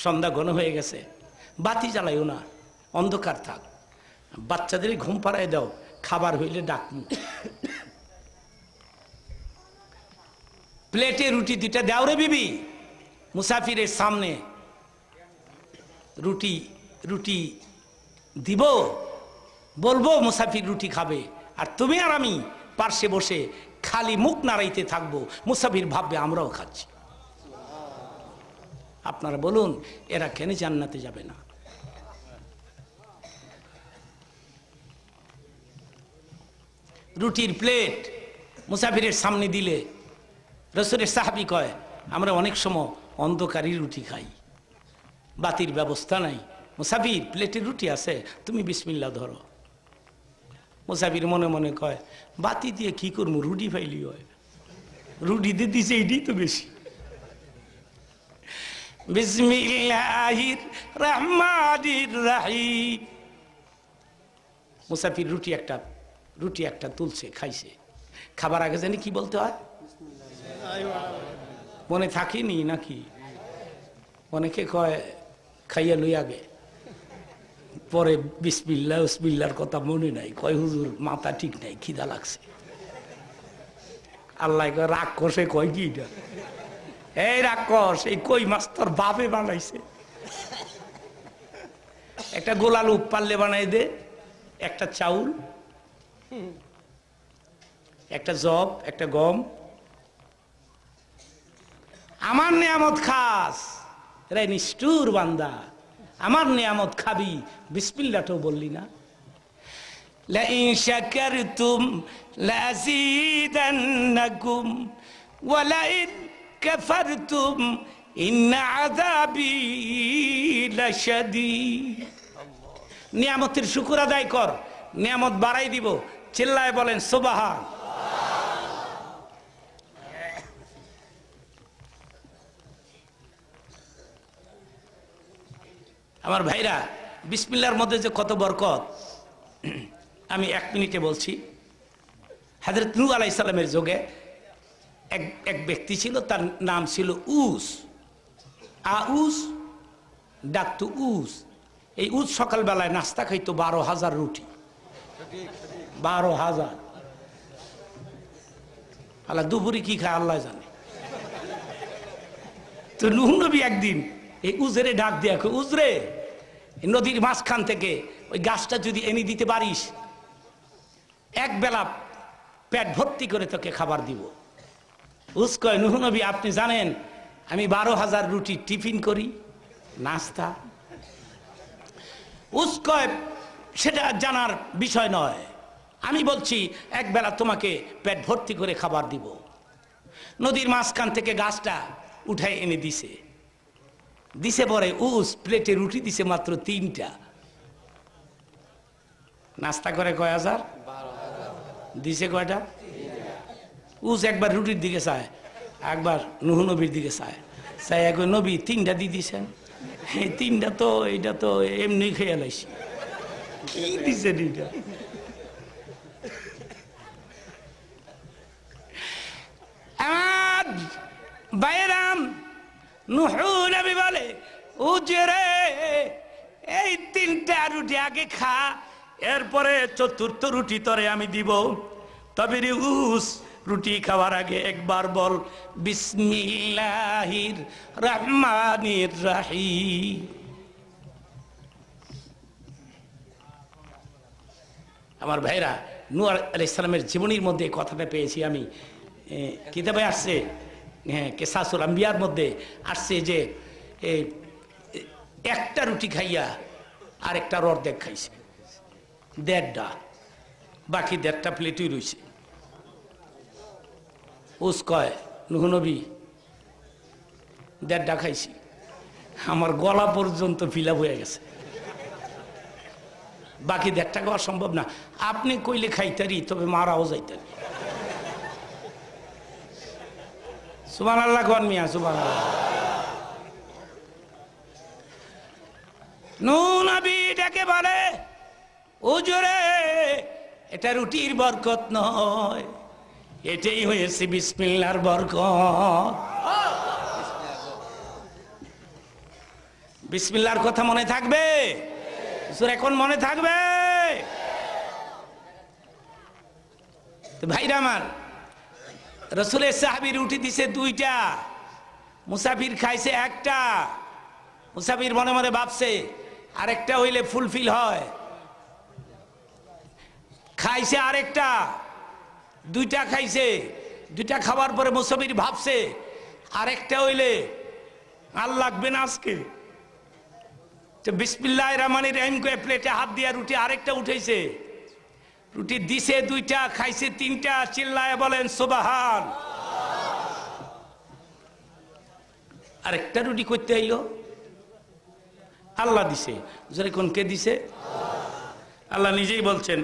সন্ধ্যা ঘন হয়ে গেছে বাতি জ্বালায়ও না অন্ধকার থাক বাচ্চাদের ঘুম পাড়ায় দাও খাবার হইলে ডাক প্লেটে রুটি দুটা দাও রে বিবি মুসাফিরের সামনে রুটি রুটি দিব বলবো মুসাফির রুটি খাবে আর তুমি আর আমি পার্শ্বে বসে খালি মুখ নাড়াইতে থাকবো মুসাফির ভাববে আমরাও খাচ্ছি আপনারা বলুন এরা কেন জান্নাতে যাবে না রুটির প্লেট মুসাফিরের সামনে দিলে রসুরের সাহাবি কয় আমরা অনেক সময় অন্ধকারী রুটি খাই বাতির ব্যবস্থা নাই মুসাফির প্লেটে রুটি আছে তুমি বিসমিল্লা ধরো মুসাফির মনে মনে কয় বাতি দিয়ে কি করবো রুটি ফাইলি হয় রুটি দিয়ে দিছে এটি তো বেশি বিসমিল্লাহির রহমানির রাহিম মুসাফির রুটি একটা রুটি একটা তুলছে খাইছে খাবার আগে জানি কি বলতে হয় মনে থাকেনি নাকি অনেকে কয় খাইয়া লই আগে পরে বিসমিল্লা উসমিল্লার কথা মনে নাই কয় হুজুর মাথা ঠিক নাই খিদা লাগছে আল্লাহ রাক্ষসে কয় কি এই রাক্ষস এই কই মাছ তোর বাপে বানাইছে একটা গোলাল উপালে বানাই দে একটা চাউল একটা জব একটা গম আমার নিয়ামত খাস রে নিষ্ঠুর বান্দা আমার নিয়ামত খাবি বিসপিল্লাটাও বললি না لئن شكرتم لأزيدنكم ولئن كفرتم إن عذابي لشديد নিয়ামতের শুকুর আদায় কর নিয়ামত বাড়াই দিব চিল্লায় বলেন সুবাহান আমার ভাইরা বিসমিল্লার মধ্যে যে কত বরকত আমি এক মিনিটে বলছি হাজরত নূ আলাই সালামের যোগে এক এক ব্যক্তি ছিল তার নাম ছিল উস আউস ডাকতো উস এই উস সকালবেলায় নাস্তা খাইতো বারো হাজার রুটি বারো হাজার আল্লাহ দুপুরে কি খায় আল্লাহ জানে তো নুহ নবী একদিন এই উজরে ডাক দিয়া উজরে নদীর মাঝখান থেকে ওই গাছটা যদি এনে দিতে পারিস এক বেলা পেট ভর্তি করে তোকে খাবার দিব উস কয় নবী আপনি জানেন আমি বারো হাজার রুটি টিফিন করি নাস্তা উস কয় সেটা জানার বিষয় নয় আমি বলছি এক বেলা তোমাকে পেট ভর্তি করে খাবার দিব নদীর মাঝখান থেকে গাছটা উঠাই এনে দিছে দিছে পরে উস প্লেটে রুটি দিছে মাত্র তিনটা নাস্তা করে কয় হাজার দিছে কয়টা উস একবার রুটির দিকে চায় একবার নুহু নবীর দিকে চায় চাই এক নবী তিনটা দিয়ে দিছেন এই তিনটা তো এটা তো এমনি খেয়ে লাইছি কি দিছেন এটা বাইরাম নবী বলে উজরে এই তিনটা রুটি আগে খা এরপরে চতুর্থ রুটি তরে আমি দিব তবে উস রুটি খাওয়ার আগে একবার বল বিসমিল্লাহির রহমানির রাহি আমার ভাইরা নুয়ার আলাইসালামের জীবনীর মধ্যে কথাটা পেয়েছি আমি কিতাবে আসছে হ্যাঁ কেসাসুল আম্বিয়ার মধ্যে আসছে যে এই একটা রুটি খাইয়া আর একটা রড দেখ খাইছে দেড়টা বাকি দেড়টা প্লেটই রয়েছে উস কয় নুহনবী দেড়টা খাইছি আমার গলা পর্যন্ত ফিল হয়ে গেছে বাকি দেড়টা খাওয়া সম্ভব না আপনি কইলে খাইতারি তবে মারাও যাইতারি সুবান আল্লাহ কন মিয়া সুবান নুন আবি ডেকে বলে উজুরে এটা রুটির বরকত নয় এটাই হয়েছে বিসমিল্লার বরকত বিসমিল্লার কথা মনে থাকবে এখন মনে থাকবে ভাইরা আমার রসুলের সাহাবি রুটি দিছে দুইটা মুসাফির খাইছে একটা মুসাফির মনে মনে ভাবছে আরেকটা হইলে ফুলফিল হয় খাইছে আরেকটা দুইটা খাইছে দুইটা খাওয়ার পরে মুসাফির ভাবছে আরেকটা হইলে আর লাগবে না আজকে তো বিসমিল্লাহ রহমানের রহিম করে প্লেটে হাত দিয়ে রুটি আরেকটা উঠেছে রুটি দিছে দুইটা খাইছে তিনটা চিল্লায় বলেন সোবাহান আরেকটা রুটি করতে আইলো আল্লাহ দিছে জোরে কে দিছে আল্লাহ নিজেই বলছেন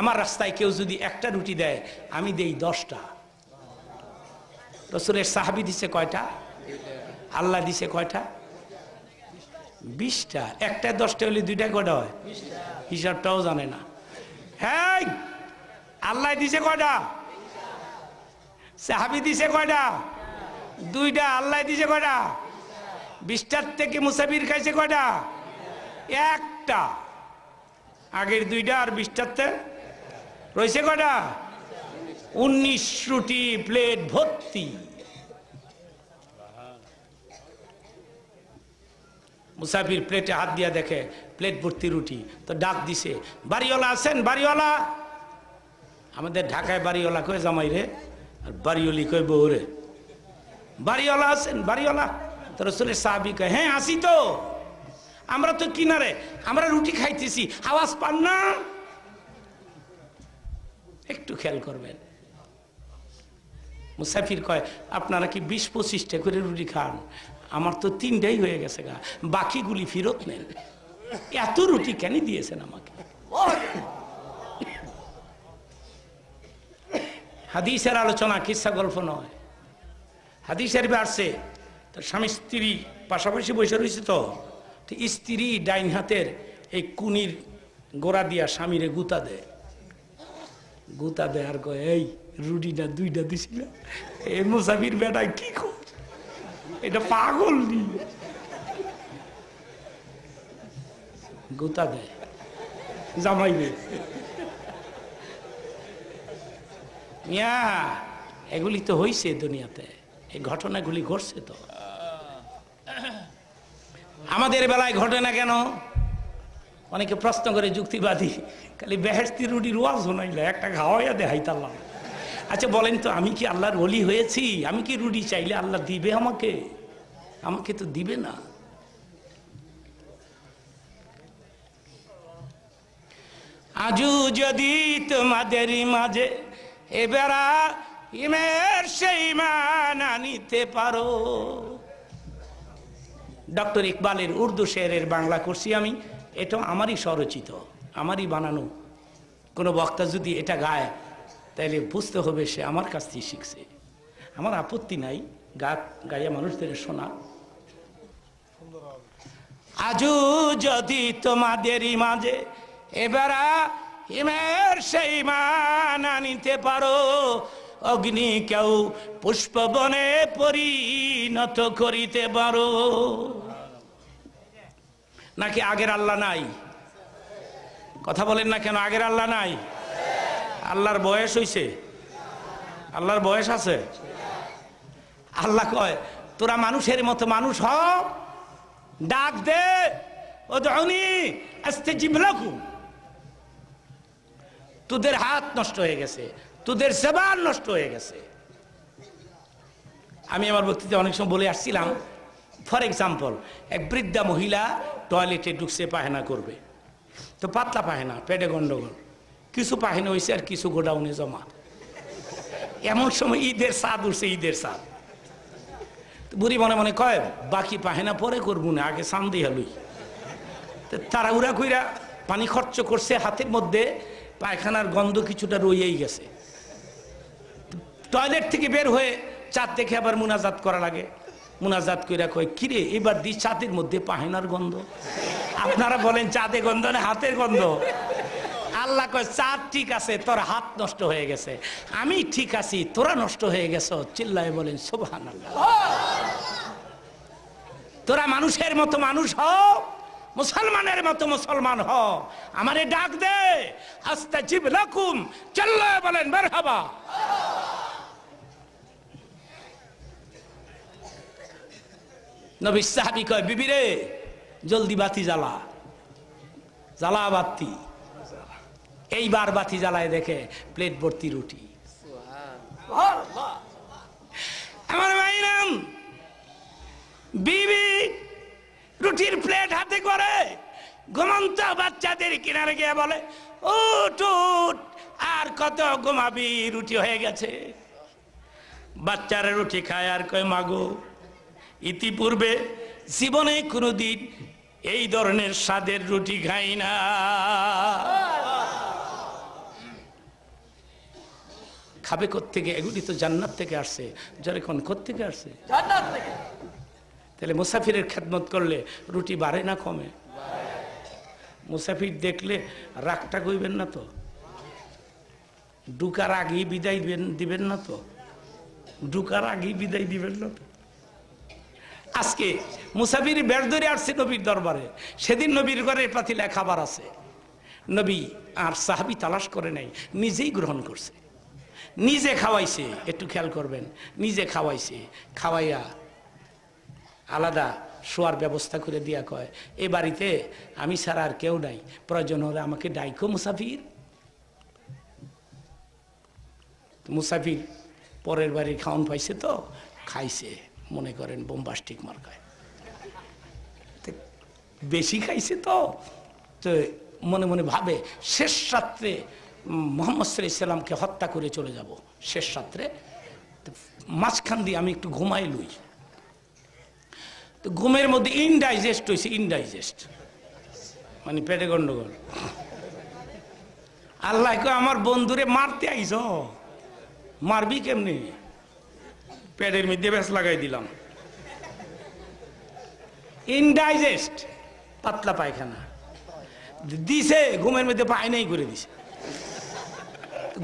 আমার রাস্তায় কেউ যদি একটা রুটি দেয় আমি দেই দশটা রসুলের সাহাবি দিছে কয়টা আল্লাহ দিছে কয়টা বিশটা একটা দশটা হলে দুইটা কটা হয় হিসাবটাও জানে না হ্যাঁ আল্লাহ দিছে কয়টা সাহাবি দিছে কয়টা দুইটা আল্লাহ দিছে কয়টা বিশটার থেকে মুসাফির খাইছে কয়টা একটা আগের দুইটা আর বিশটার রয়েছে কটা উনিশ রুটি প্লেট ভর্তি মুসাফির প্লেটে হাত দিয়া দেখে প্লেট ভর্তি রুটি তো ডাক দিছে বাড়িওয়ালা আছেন বাড়িওয়ালা আমাদের ঢাকায় বাড়িওয়ালা কয়ে জামাই রে আর বাড়িওলি কয়ে বউ রে বাড়িওয়ালা আছেন বাড়িওয়ালা তো রসুলের সাহাবি কয় হ্যাঁ আসি তো আমরা তো কিনারে আমরা রুটি খাইতেছি আওয়াজ পান না একটু খেয়াল করবেন মুসাফির কয় আপনারা কি বিশ পঁচিশটা করে রুটি খান আমার তো তিনটাই হয়ে গেছে গা বাকিগুলি ফেরত নেন এত রুটি কেন দিয়েছেন আমাকে হাদিসের আলোচনা কিসা গল্প নয় হাদিসের বাড়ছে তার স্বামী স্ত্রী পাশাপাশি বসে রয়েছে তো স্ত্রী ডাইন হাতের এই কুনির গোড়া দিয়া স্বামীরে গুতা দেয় গুতা দেয় আর কয় এই রুটিটা দুইটা দিছিল এই মুসাফির বেটা কি কর এটা পাগল নি গোতা দেয় জামাইবে এগুলি তো হইছে দুনিয়াতে এই ঘটনাগুলি ঘটছে তো আমাদের বেলায় ঘটে না কেন অনেকে প্রশ্ন করে যুক্তিবাদী খালি বেহেস্তি রুটির ওয়াজ শোনাইলে একটা খাওয়াইয়া দেহাইতাল্লাম আচ্ছা বলেন তো আমি কি আল্লাহর হলি হয়েছি আমি কি রুটি চাইলে আল্লাহ দিবে আমাকে আমাকে তো দিবে না আজু যদি তোমাদের মাঝে এবারা ইমের সেই মানা নিতে পারো ডক্টর ইকবালের উর্দু শেরের বাংলা করছি আমি এটা আমারই স্বরচিত আমারই বানানো কোনো বক্তা যদি এটা গায় তাহলে বুঝতে হবে সে আমার কাছ থেকে শিখছে আমার আপত্তি নাই গা গাইয়া মানুষদের শোনা আজু যদি তোমাদেরই মাঝে এবারা হিমের সেই মান আনিতে পারো অগ্নি কেউ পুষ্প বনে পরিণত করিতে পারো নাকি আগের আল্লাহ নাই কথা বলেন না কেন আগের আল্লাহ নাই আল্লাহর বয়স হইছে আল্লাহর বয়স আছে আল্লাহ কয় তোরা মানুষের মতো মানুষ হ ডাক দে তোদের হাত নষ্ট হয়ে গেছে তোদের সেবার নষ্ট হয়ে গেছে আমি আমার বক্তৃতা অনেক সময় বলে আসছিলাম ফর এক্সাম্পল এক বৃদ্ধা মহিলা টয়লেটে ঢুকছে পায়না করবে তো পাতলা পাহেনা পেটে গন্ডগোল কিছু পায়না হয়েছে আর কিছু গোডাউনে জমা এমন সময় ঈদের সাদ উঠছে ঈদের সাদ বুড়ি মনে মনে কয় বাকি পাহেনা পরে করবো না আগে সান্দি হালুই উরা কইরা পানি খরচ করছে হাতের মধ্যে পায়খানার গন্ধ কিছুটা রইয়েই গেছে টয়লেট থেকে বের হয়ে চাঁদ দেখে আবার মুনাজাত করা লাগে মুনাজাত কইরা কয় কিরে এবার দি চাঁদের মধ্যে পাহেনার গন্ধ আপনারা বলেন চাঁদে গন্ধ না হাতের গন্ধ আল্লাহ কয় চার ঠিক আছে তোর হাত নষ্ট হয়ে গেছে আমি ঠিক আছি তোরা নষ্ট হয়ে গেছো চিল্লায় বলেন সুবহান তোরা মানুষের মতো মানুষ হ মুসলমানের মতো মুসলমান হ আমারে ডাক দে আস্তে জীব লাকুম চিল্লায় বলেন বের হবা নবী সাহাবি কয় বিবিরে জলদি বাতি জ্বালা জ্বালা বাতি এইবার বাতি জ্বালায় দেখে প্লেট ভর্তি রুটি আমার ভাইরাম বিবি রুটির প্লেট হাতে করে ঘুমন্ত বাচ্চাদের কিনারে গিয়ে বলে ও টুট আর কত ঘুমাবি রুটি হয়ে গেছে বাচ্চারা রুটি খায় আর কয় মাগো ইতিপূর্বে জীবনে কোনোদিন এই ধরনের স্বাদের রুটি খাই না খাবে থেকে এগুলি তো জান্নাত থেকে আসছে যখন থেকে আসছে তাহলে মুসাফিরের খেদমত করলে রুটি বাড়ে না কমে মুসাফির দেখলে রাগটা কইবেন না তো ডুকার আগেই বিদায় দিবেন না তো ডুকার আগেই বিদায় দিবেন না তো আজকে মুসাফির বের ধরে আসছে নবীর দরবারে সেদিন নবীর ঘরে পাতিলা খাবার আছে নবী আর সাহাবি তালাশ করে নাই নিজেই গ্রহণ করছে নিজে খাওয়াইছে একটু খেয়াল করবেন নিজে খাওয়াইছে খাওয়াইয়া আলাদা শোয়ার ব্যবস্থা করে দিয়া কয় এ বাড়িতে আমি ছাড়া আর কেউ নাই প্রয়োজন হলে আমাকে ডাইকো মুসাফির মুসাফির পরের বাড়ির খাওয়ান পাইছে তো খাইছে মনে করেন বোম্বাস্টিক মার্কায় বেশি খাইছে তো তো মনে মনে ভাবে শেষ রাত্রে মোহাম্মদ সাল ইসলামকে হত্যা করে চলে যাব শেষ রাত্রে মাঝখান দিয়ে আমি একটু ঘুমাই লুই তো ঘুমের মধ্যে ইনডাইজেস্ট হয়েছে ইনডাইজেস্ট মানে পেটে গন্ডগোল আল্লাহ আমার বন্ধুরে মারতে আইস মারবি কেমনি পেটের মধ্যে ব্যাস লাগাই দিলাম ইনডাইজেস্ট পাতলা পায়খানা দিছে ঘুমের মধ্যে পায় নাই করে দিছে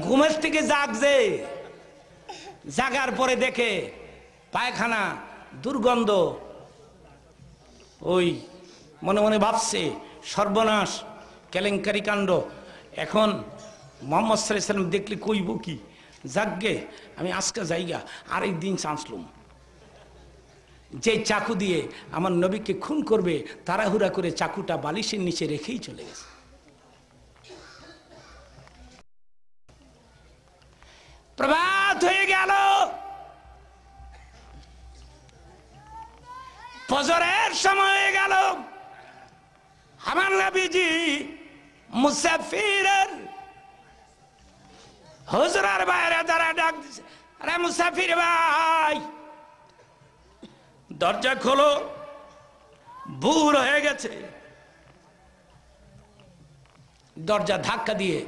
ঘুমের থেকে জাগছে জাগার পরে দেখে পায়খানা দুর্গন্ধ ওই মনে মনে ভাবছে সর্বনাশ কেলেঙ্কারি কাণ্ড এখন মোহাম্মদ সাল্লাম দেখলে কইব কি যাকগে আমি আজকে যাইগা আরেক দিন লুম যে চাকু দিয়ে আমার নবীকে খুন করবে তাড়াহুড়া করে চাকুটা বালিশের নিচে রেখেই চলে গেছে প্রভাত হয়ে গেল ফজরের সময় হয়ে গেল আমার নবীজি মুসাফিরের হজরার বাইরে যারা ডাক দিছে আরে মুসাফির ভাই দরজা খোলো ভুর হয়ে গেছে দরজা ধাক্কা দিয়ে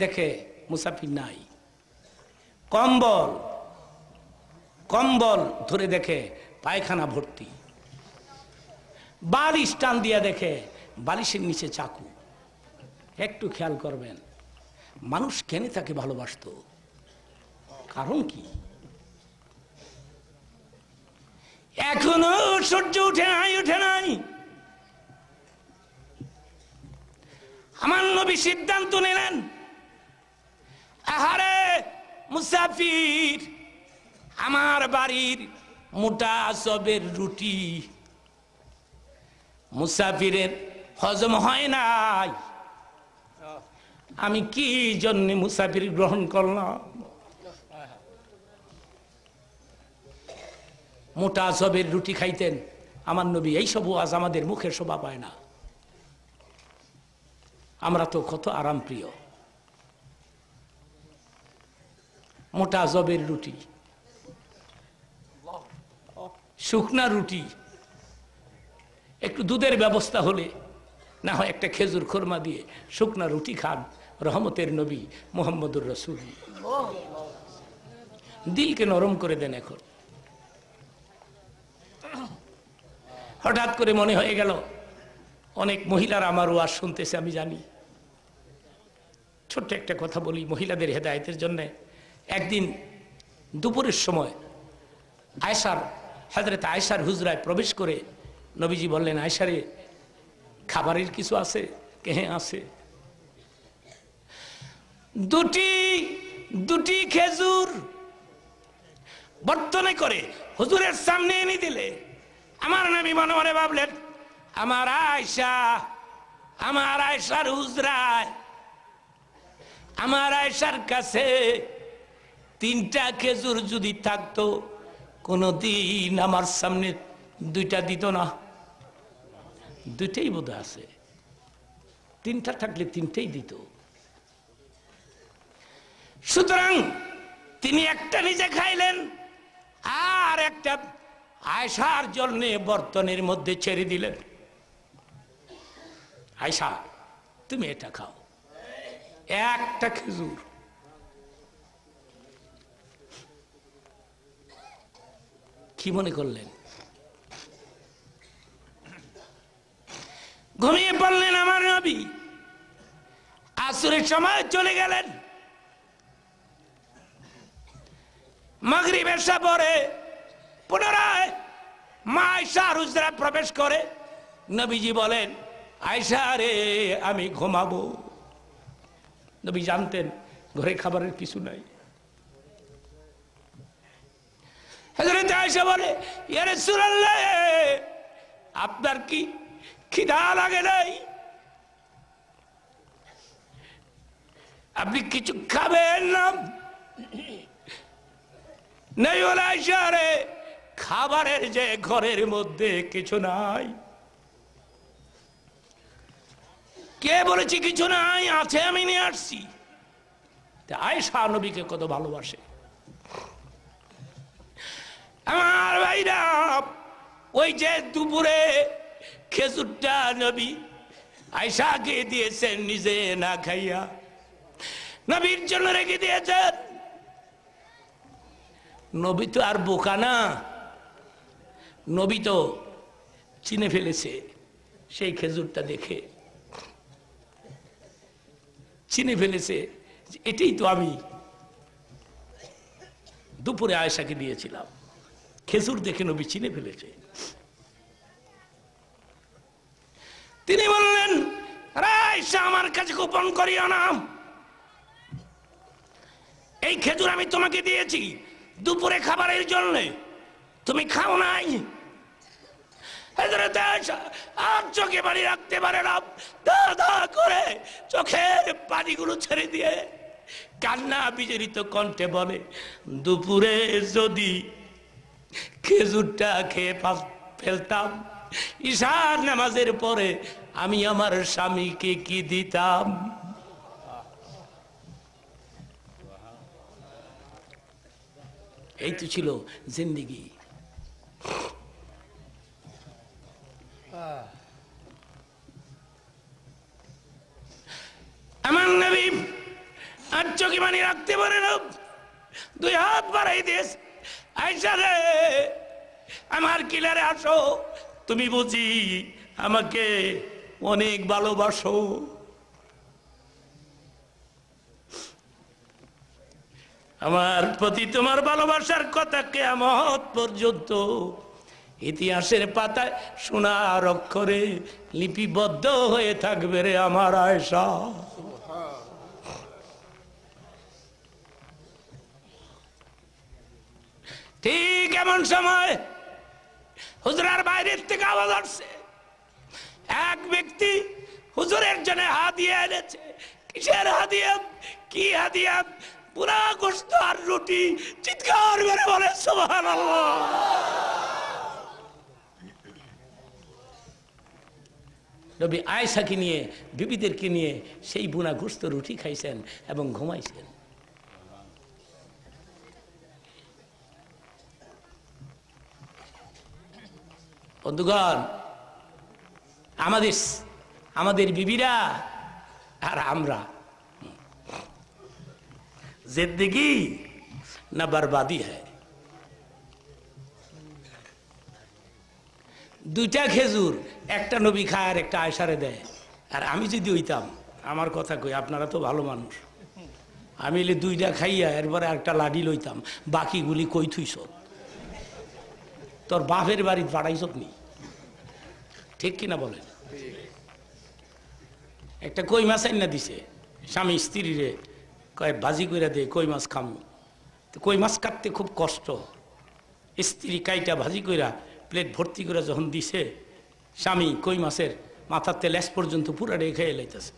দেখে মুসাফির নাই কম্বল কম্বল ধরে দেখে পায়খানা ভর্তি বালিশ টান দিয়া দেখে বালিশের নিচে চাকু একটু খেয়াল করবেন মানুষ কেন তাকে ভালোবাসত কারণ কি এখনো সূর্য উঠে নাই উঠে নাই আমার নবী সিদ্ধান্ত নিলেন আহারে মুসাফির আমার বাড়ির মোটা সবের রুটি মুসাফিরের হজম হয় নাই আমি কি জন্য মুসাফির গ্রহণ করলাম মোটা সবের রুটি খাইতেন আমার নবী এইসব আজ আমাদের মুখে শোভা পায় না আমরা তো কত আরাম প্রিয় মোটা জবের রুটি শুকনা রুটি একটু দুধের ব্যবস্থা হলে না হয় একটা খেজুর খোরমা দিয়ে শুকনা রুটি খান রহমতের নবী মোহাম্মদুর রসুল দিলকে নরম করে দেন এখন হঠাৎ করে মনে হয়ে গেল অনেক মহিলার আমার ওয়াজ শুনতেছে আমি জানি ছোট্ট একটা কথা বলি মহিলাদের হেদায়তের জন্যে একদিন দুপুরের সময় আয়সার হজরত আয়সার হুজরায় প্রবেশ করে নবীজি বললেন আয়সারে খাবারের কিছু আছে কেহে হ্যাঁ, আছে দুটি দুটি খেজুর বর্তনে করে হুজুরের সামনে এনে দিলে আমার নামি মনে মনে ভাবলেন আমার আয়সা আমার আয়সার হুজরায় আমার আয়সার কাছে তিনটা খেজুর যদি থাকতো কোনদিন আমার সামনে দুইটা দিত না দুইটাই বোধ আছে তিনটা থাকলে তিনটাই দিত সুতরাং তিনি একটা নিজে খাইলেন আর একটা আয়সার জন্য বর্তনের মধ্যে ছেড়ে দিলেন আয়সা তুমি এটা খাও একটা খেজুর কি মনে করলেন ঘুমিয়ে পড়লেন আমার নবী আসরের সময় চলে গেলেন মাগরি ব্যবসা পরে পুনরায় মা আয়সা রুজরা প্রবেশ করে নবীজি বলেন আয়সা রে আমি ঘুমাবো নবী জানতেন ঘরে খাবারের কিছু নাই হজরত বলে আপনার কি খিদা লাগে নাই আপনি কিছু খাবেন না নেই ওরা আয়সা রে খাবারের যে ঘরের মধ্যে কিছু নাই কে বলেছি কিছু নাই আছে আমি নিয়ে আসছি আয়সা নবীকে কত ভালোবাসে আমার ভাইরা ওই যে দুপুরে খেজুরটা নবী খেয়ে দিয়েছেন নিজে না খাইয়া নবীর জন্য রেখে দিয়েছেন নবী তো আর বোকা না নবী তো চিনে ফেলেছে সেই খেজুরটা দেখে চিনে ফেলেছে এটাই তো আমি দুপুরে আয়সাকে দিয়েছিলাম খেজুর দেখে নবী চিনে ফেলেছে তিনি বললেন আমার কাছে গোপন করিও না এই খেজুর আমি তোমাকে দিয়েছি দুপুরে খাবারের জন্য তুমি খাও নাই আর চোখে বাড়ি রাখতে পারে না দাদা করে চোখের পানিগুলো ছেড়ে দিয়ে কান্না বিজড়িত কণ্ঠে বলে দুপুরে যদি খেজুরটা খেয়ে ফেলতাম ঈশার নামাজের পরে আমি আমার স্বামীকে কি দিতাম এই তো ছিল জিন্দিগি আমার নবী আর চোখে মানি রাখতে পারে না দুই হাত বাড়াই দিয়েছে আইসা রে আমার কিলারে আসো তুমি বুঝি আমাকে অনেক ভালোবাসো আমার প্রতি তোমার ভালোবাসার কথা কেমত পর্যন্ত ইতিহাসের পাতায় সোনার অক্ষরে লিপিবদ্ধ হয়ে থাকবে রে আমার আয়সা ঠিক এমন সময় হুজুরার বাইরের থেকে আওয়াজ আসছে এক ব্যক্তি হুজুরের জন্য হাদিয়া এনেছে কিসের হাদিয়া কি হাদিয়া পুরা গোস্ত আর রুটি চিৎকার করে বলে সোহান নবী আয়সাকে নিয়ে বিবিদেরকে নিয়ে সেই বুনা গোস্ত রুটি খাইছেন এবং ঘুমাইছেন বন্ধুগণ আমাদের আমাদের বিবিরা আর আমরা জেদ্দিগি না বরবাদি হ্যাঁ দুইটা খেজুর একটা নবী খায় আর একটা আয়সারে দেয় আর আমি যদি হইতাম আমার কথা কই আপনারা তো ভালো মানুষ আমি এলে দুইটা খাইয়া এরপরে একটা লাডি লইতাম বাকিগুলি কই থুইসব তোর বাপের বাড়ি পাঠাইছ নি ঠিক কিনা বলেন একটা কই মাছ আইনা দিছে স্বামী স্ত্রীরে কয়ে ভাজি করে দে কই মাছ খামু তো কই মাছ কাটতে খুব কষ্ট স্ত্রী কাইটা ভাজি কইরা প্লেট ভর্তি করে যখন দিছে স্বামী কই মাছের মাথার লেস পর্যন্ত পুরা রেখে এলাইতেছে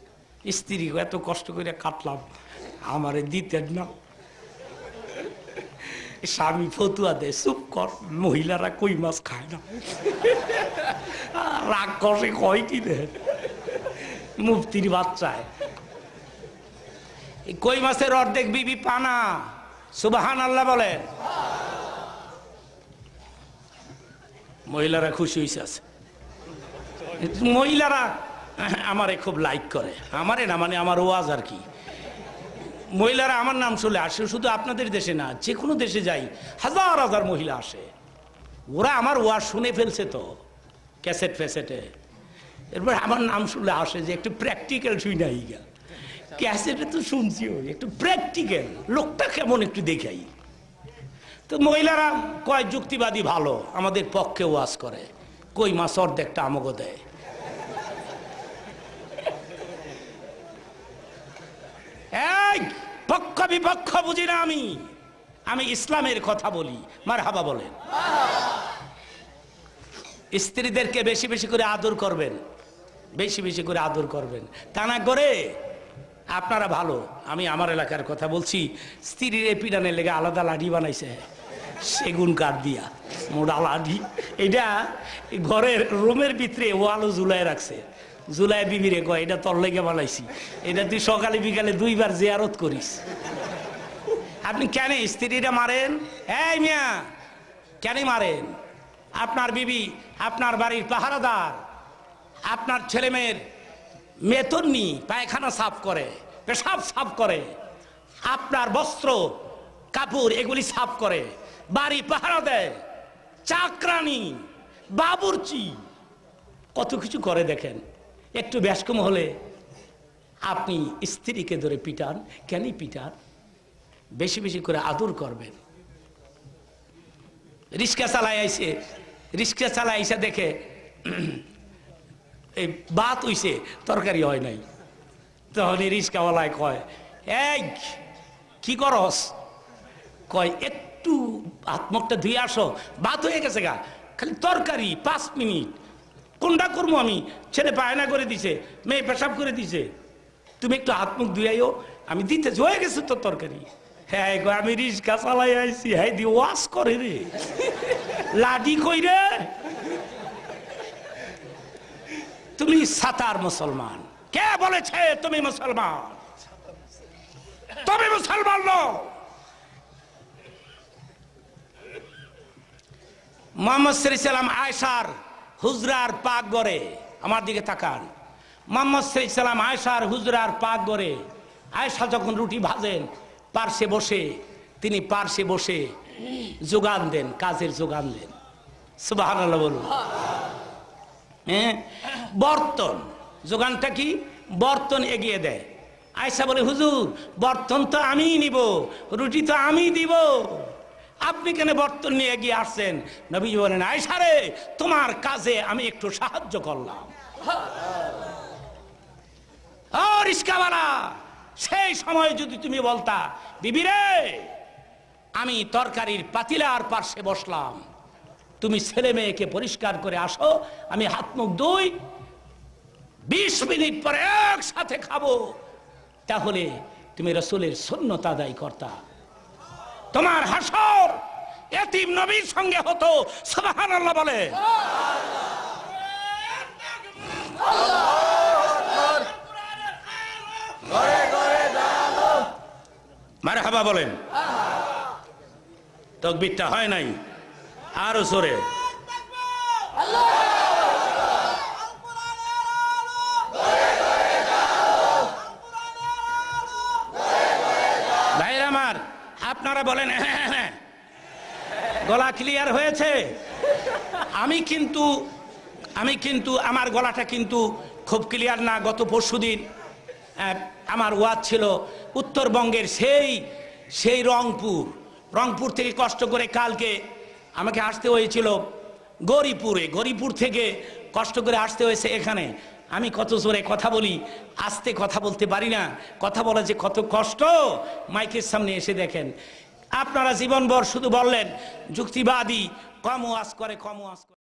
স্ত্রী এত কষ্ট করে কাটলাম আমারে দিতে না স্বামী ফতুয়া দেয় চুপ কর মহিলারা কই মাছ খায় না রাগ করে কয় কি দে মুফতির বাচ্চায় কই মাছের অর্ধেক বিবি পানা সুবাহান আল্লাহ বলেন মহিলারা খুশি হয়েছে আছে মহিলারা আমারে খুব লাইক করে আমারে না মানে আমার ওয়াজ আর কি মহিলারা আমার নাম শুনে আসে শুধু আপনাদের দেশে না যে কোনো দেশে যাই হাজার হাজার মহিলা আসে ওরা আমার ওয়া শুনে ফেলছে তো ক্যাসেট ফ্যাসেটে এরপর আমার নাম শুনে আসে যে একটু প্র্যাকটিক্যাল শুই নাই গা ক্যাসেটে তো শুনছি ওই একটু প্র্যাকটিক্যাল লোকটা কেমন একটু দেখাই তো মহিলারা কয় যুক্তিবাদী ভালো আমাদের পক্ষে ওয়াজ করে কই মাছ অর্ধেকটা আমগো দেয় এই পক্ষ বিপক্ষ বুঝি না আমি আমি ইসলামের কথা বলি মার হাবা বলেন স্ত্রীদেরকে বেশি বেশি করে আদর করবেন বেশি বেশি করে আদর করবেন তা না করে আপনারা ভালো আমি আমার এলাকার কথা বলছি স্ত্রীর এ পিডানে লেগে আলাদা লাঠি বানাইছে সেগুন কাঠ দিয়া মোটা লাঠি এটা ঘরের রুমের ভিতরে ও ঝুলাই রাখছে জুলাই বিবিরে কয় এটা তোর লেগে বানাইছি এটা তুই সকালে বিকালে দুইবার জিয়ারত করিস আপনি কেন স্ত্রীটা মারেন এই মিয়া কেন মারেন আপনার বিবি আপনার বাড়ির পাহারাদার আপনার ছেলে মেয়ের মেতন নি পায়খানা সাফ করে পেশাব সাফ করে আপনার বস্ত্র কাপড় এগুলি সাফ করে বাড়ি পাহারা দেয় চাকরানি বাবুরচি কত কিছু করে দেখেন একটু ব্যাসকম হলে আপনি স্ত্রীকে ধরে পিটান কেনই পিটান বেশি বেশি করে আদর করবেন রিক্সা চালায় আইসে রিক্সা চালায় আইসা দেখে এই বাত হইছে তরকারি হয় নাই তখন এই রিক্সাওয়ালায় কয় এই কি করস কয় একটু মুখটা ধুয়ে আসো বাত হয়ে গেছে গা খালি তরকারি পাঁচ মিনিট কোনটা করবো আমি ছেলে পায়না করে দিছে মেয়ে পেশাব করে দিছে তুমি একটু হাত মুখ ধুয়াইও আমি দিতেছি হয়ে গেছে তোর তরকারি হ্যাঁ আমি রিক্সা চালাই আইছি হ্যাঁ দি ওয়াশ করে রে লাডি কই রে তুমি সাতার মুসলমান কে বলেছে তুমি মুসলমান তুমি মুসলমান নয় মোহাম্মদ সাল্লাম আয়সার হুজরার পাক গড়ে আমার দিকে তাকান মোহাম্মদ সাই সালাম আয়সার হুজরার পাক গড়ে আয়সা যখন রুটি ভাজেন পার্শ্বে বসে তিনি পার্শ্বে বসে যোগান দেন কাজের যোগান দেন সুবাহ বলুন হ্যাঁ বর্তন যোগানটা কি বর্তন এগিয়ে দেয় আয়সা বলে হুজুর বর্তন তো আমিই নিব রুটি তো আমি দিব আপনি কেন বর্তন নিয়ে এগিয়ে আসছেন নবী বলেন আয়সারে তোমার কাজে আমি একটু সাহায্য করলাম সেই সময় যদি তুমি বলতা বিবিরে আমি তরকারির পাতিলার পাশে বসলাম তুমি ছেলে মেয়েকে পরিষ্কার করে আসো আমি হাত মুখ দুই বিশ মিনিট পরে একসাথে খাবো তাহলে তুমি রসুলের শূন্যতা দায়ী কর্তা তোমার হাসর এতিম নবীর সঙ্গে হতো সাবাহান বলে মারে হাবা বলেন তকবিরটা হয় নাই আরো জোরে আল্লাহ আপনারা বলেন হ্যাঁ, হ্যাঁ, হ্যাঁ। গলা ক্লিয়ার হয়েছে আমি কিন্তু আমি কিন্তু আমার গলাটা কিন্তু খুব ক্লিয়ার না গত পরশু দিন আমার ওয়াজ ছিল উত্তরবঙ্গের সেই সেই রংপুর রংপুর থেকে কষ্ট করে কালকে আমাকে আসতে হয়েছিল গরিপুরে গরিপুর থেকে কষ্ট করে আসতে হয়েছে এখানে আমি কত জোরে কথা বলি আস্তে কথা বলতে পারি না কথা বলা যে কত কষ্ট মাইকের সামনে এসে দেখেন আপনারা জীবনভর শুধু বললেন যুক্তিবাদী কম ওয়াজ করে কম ওয়াজ করে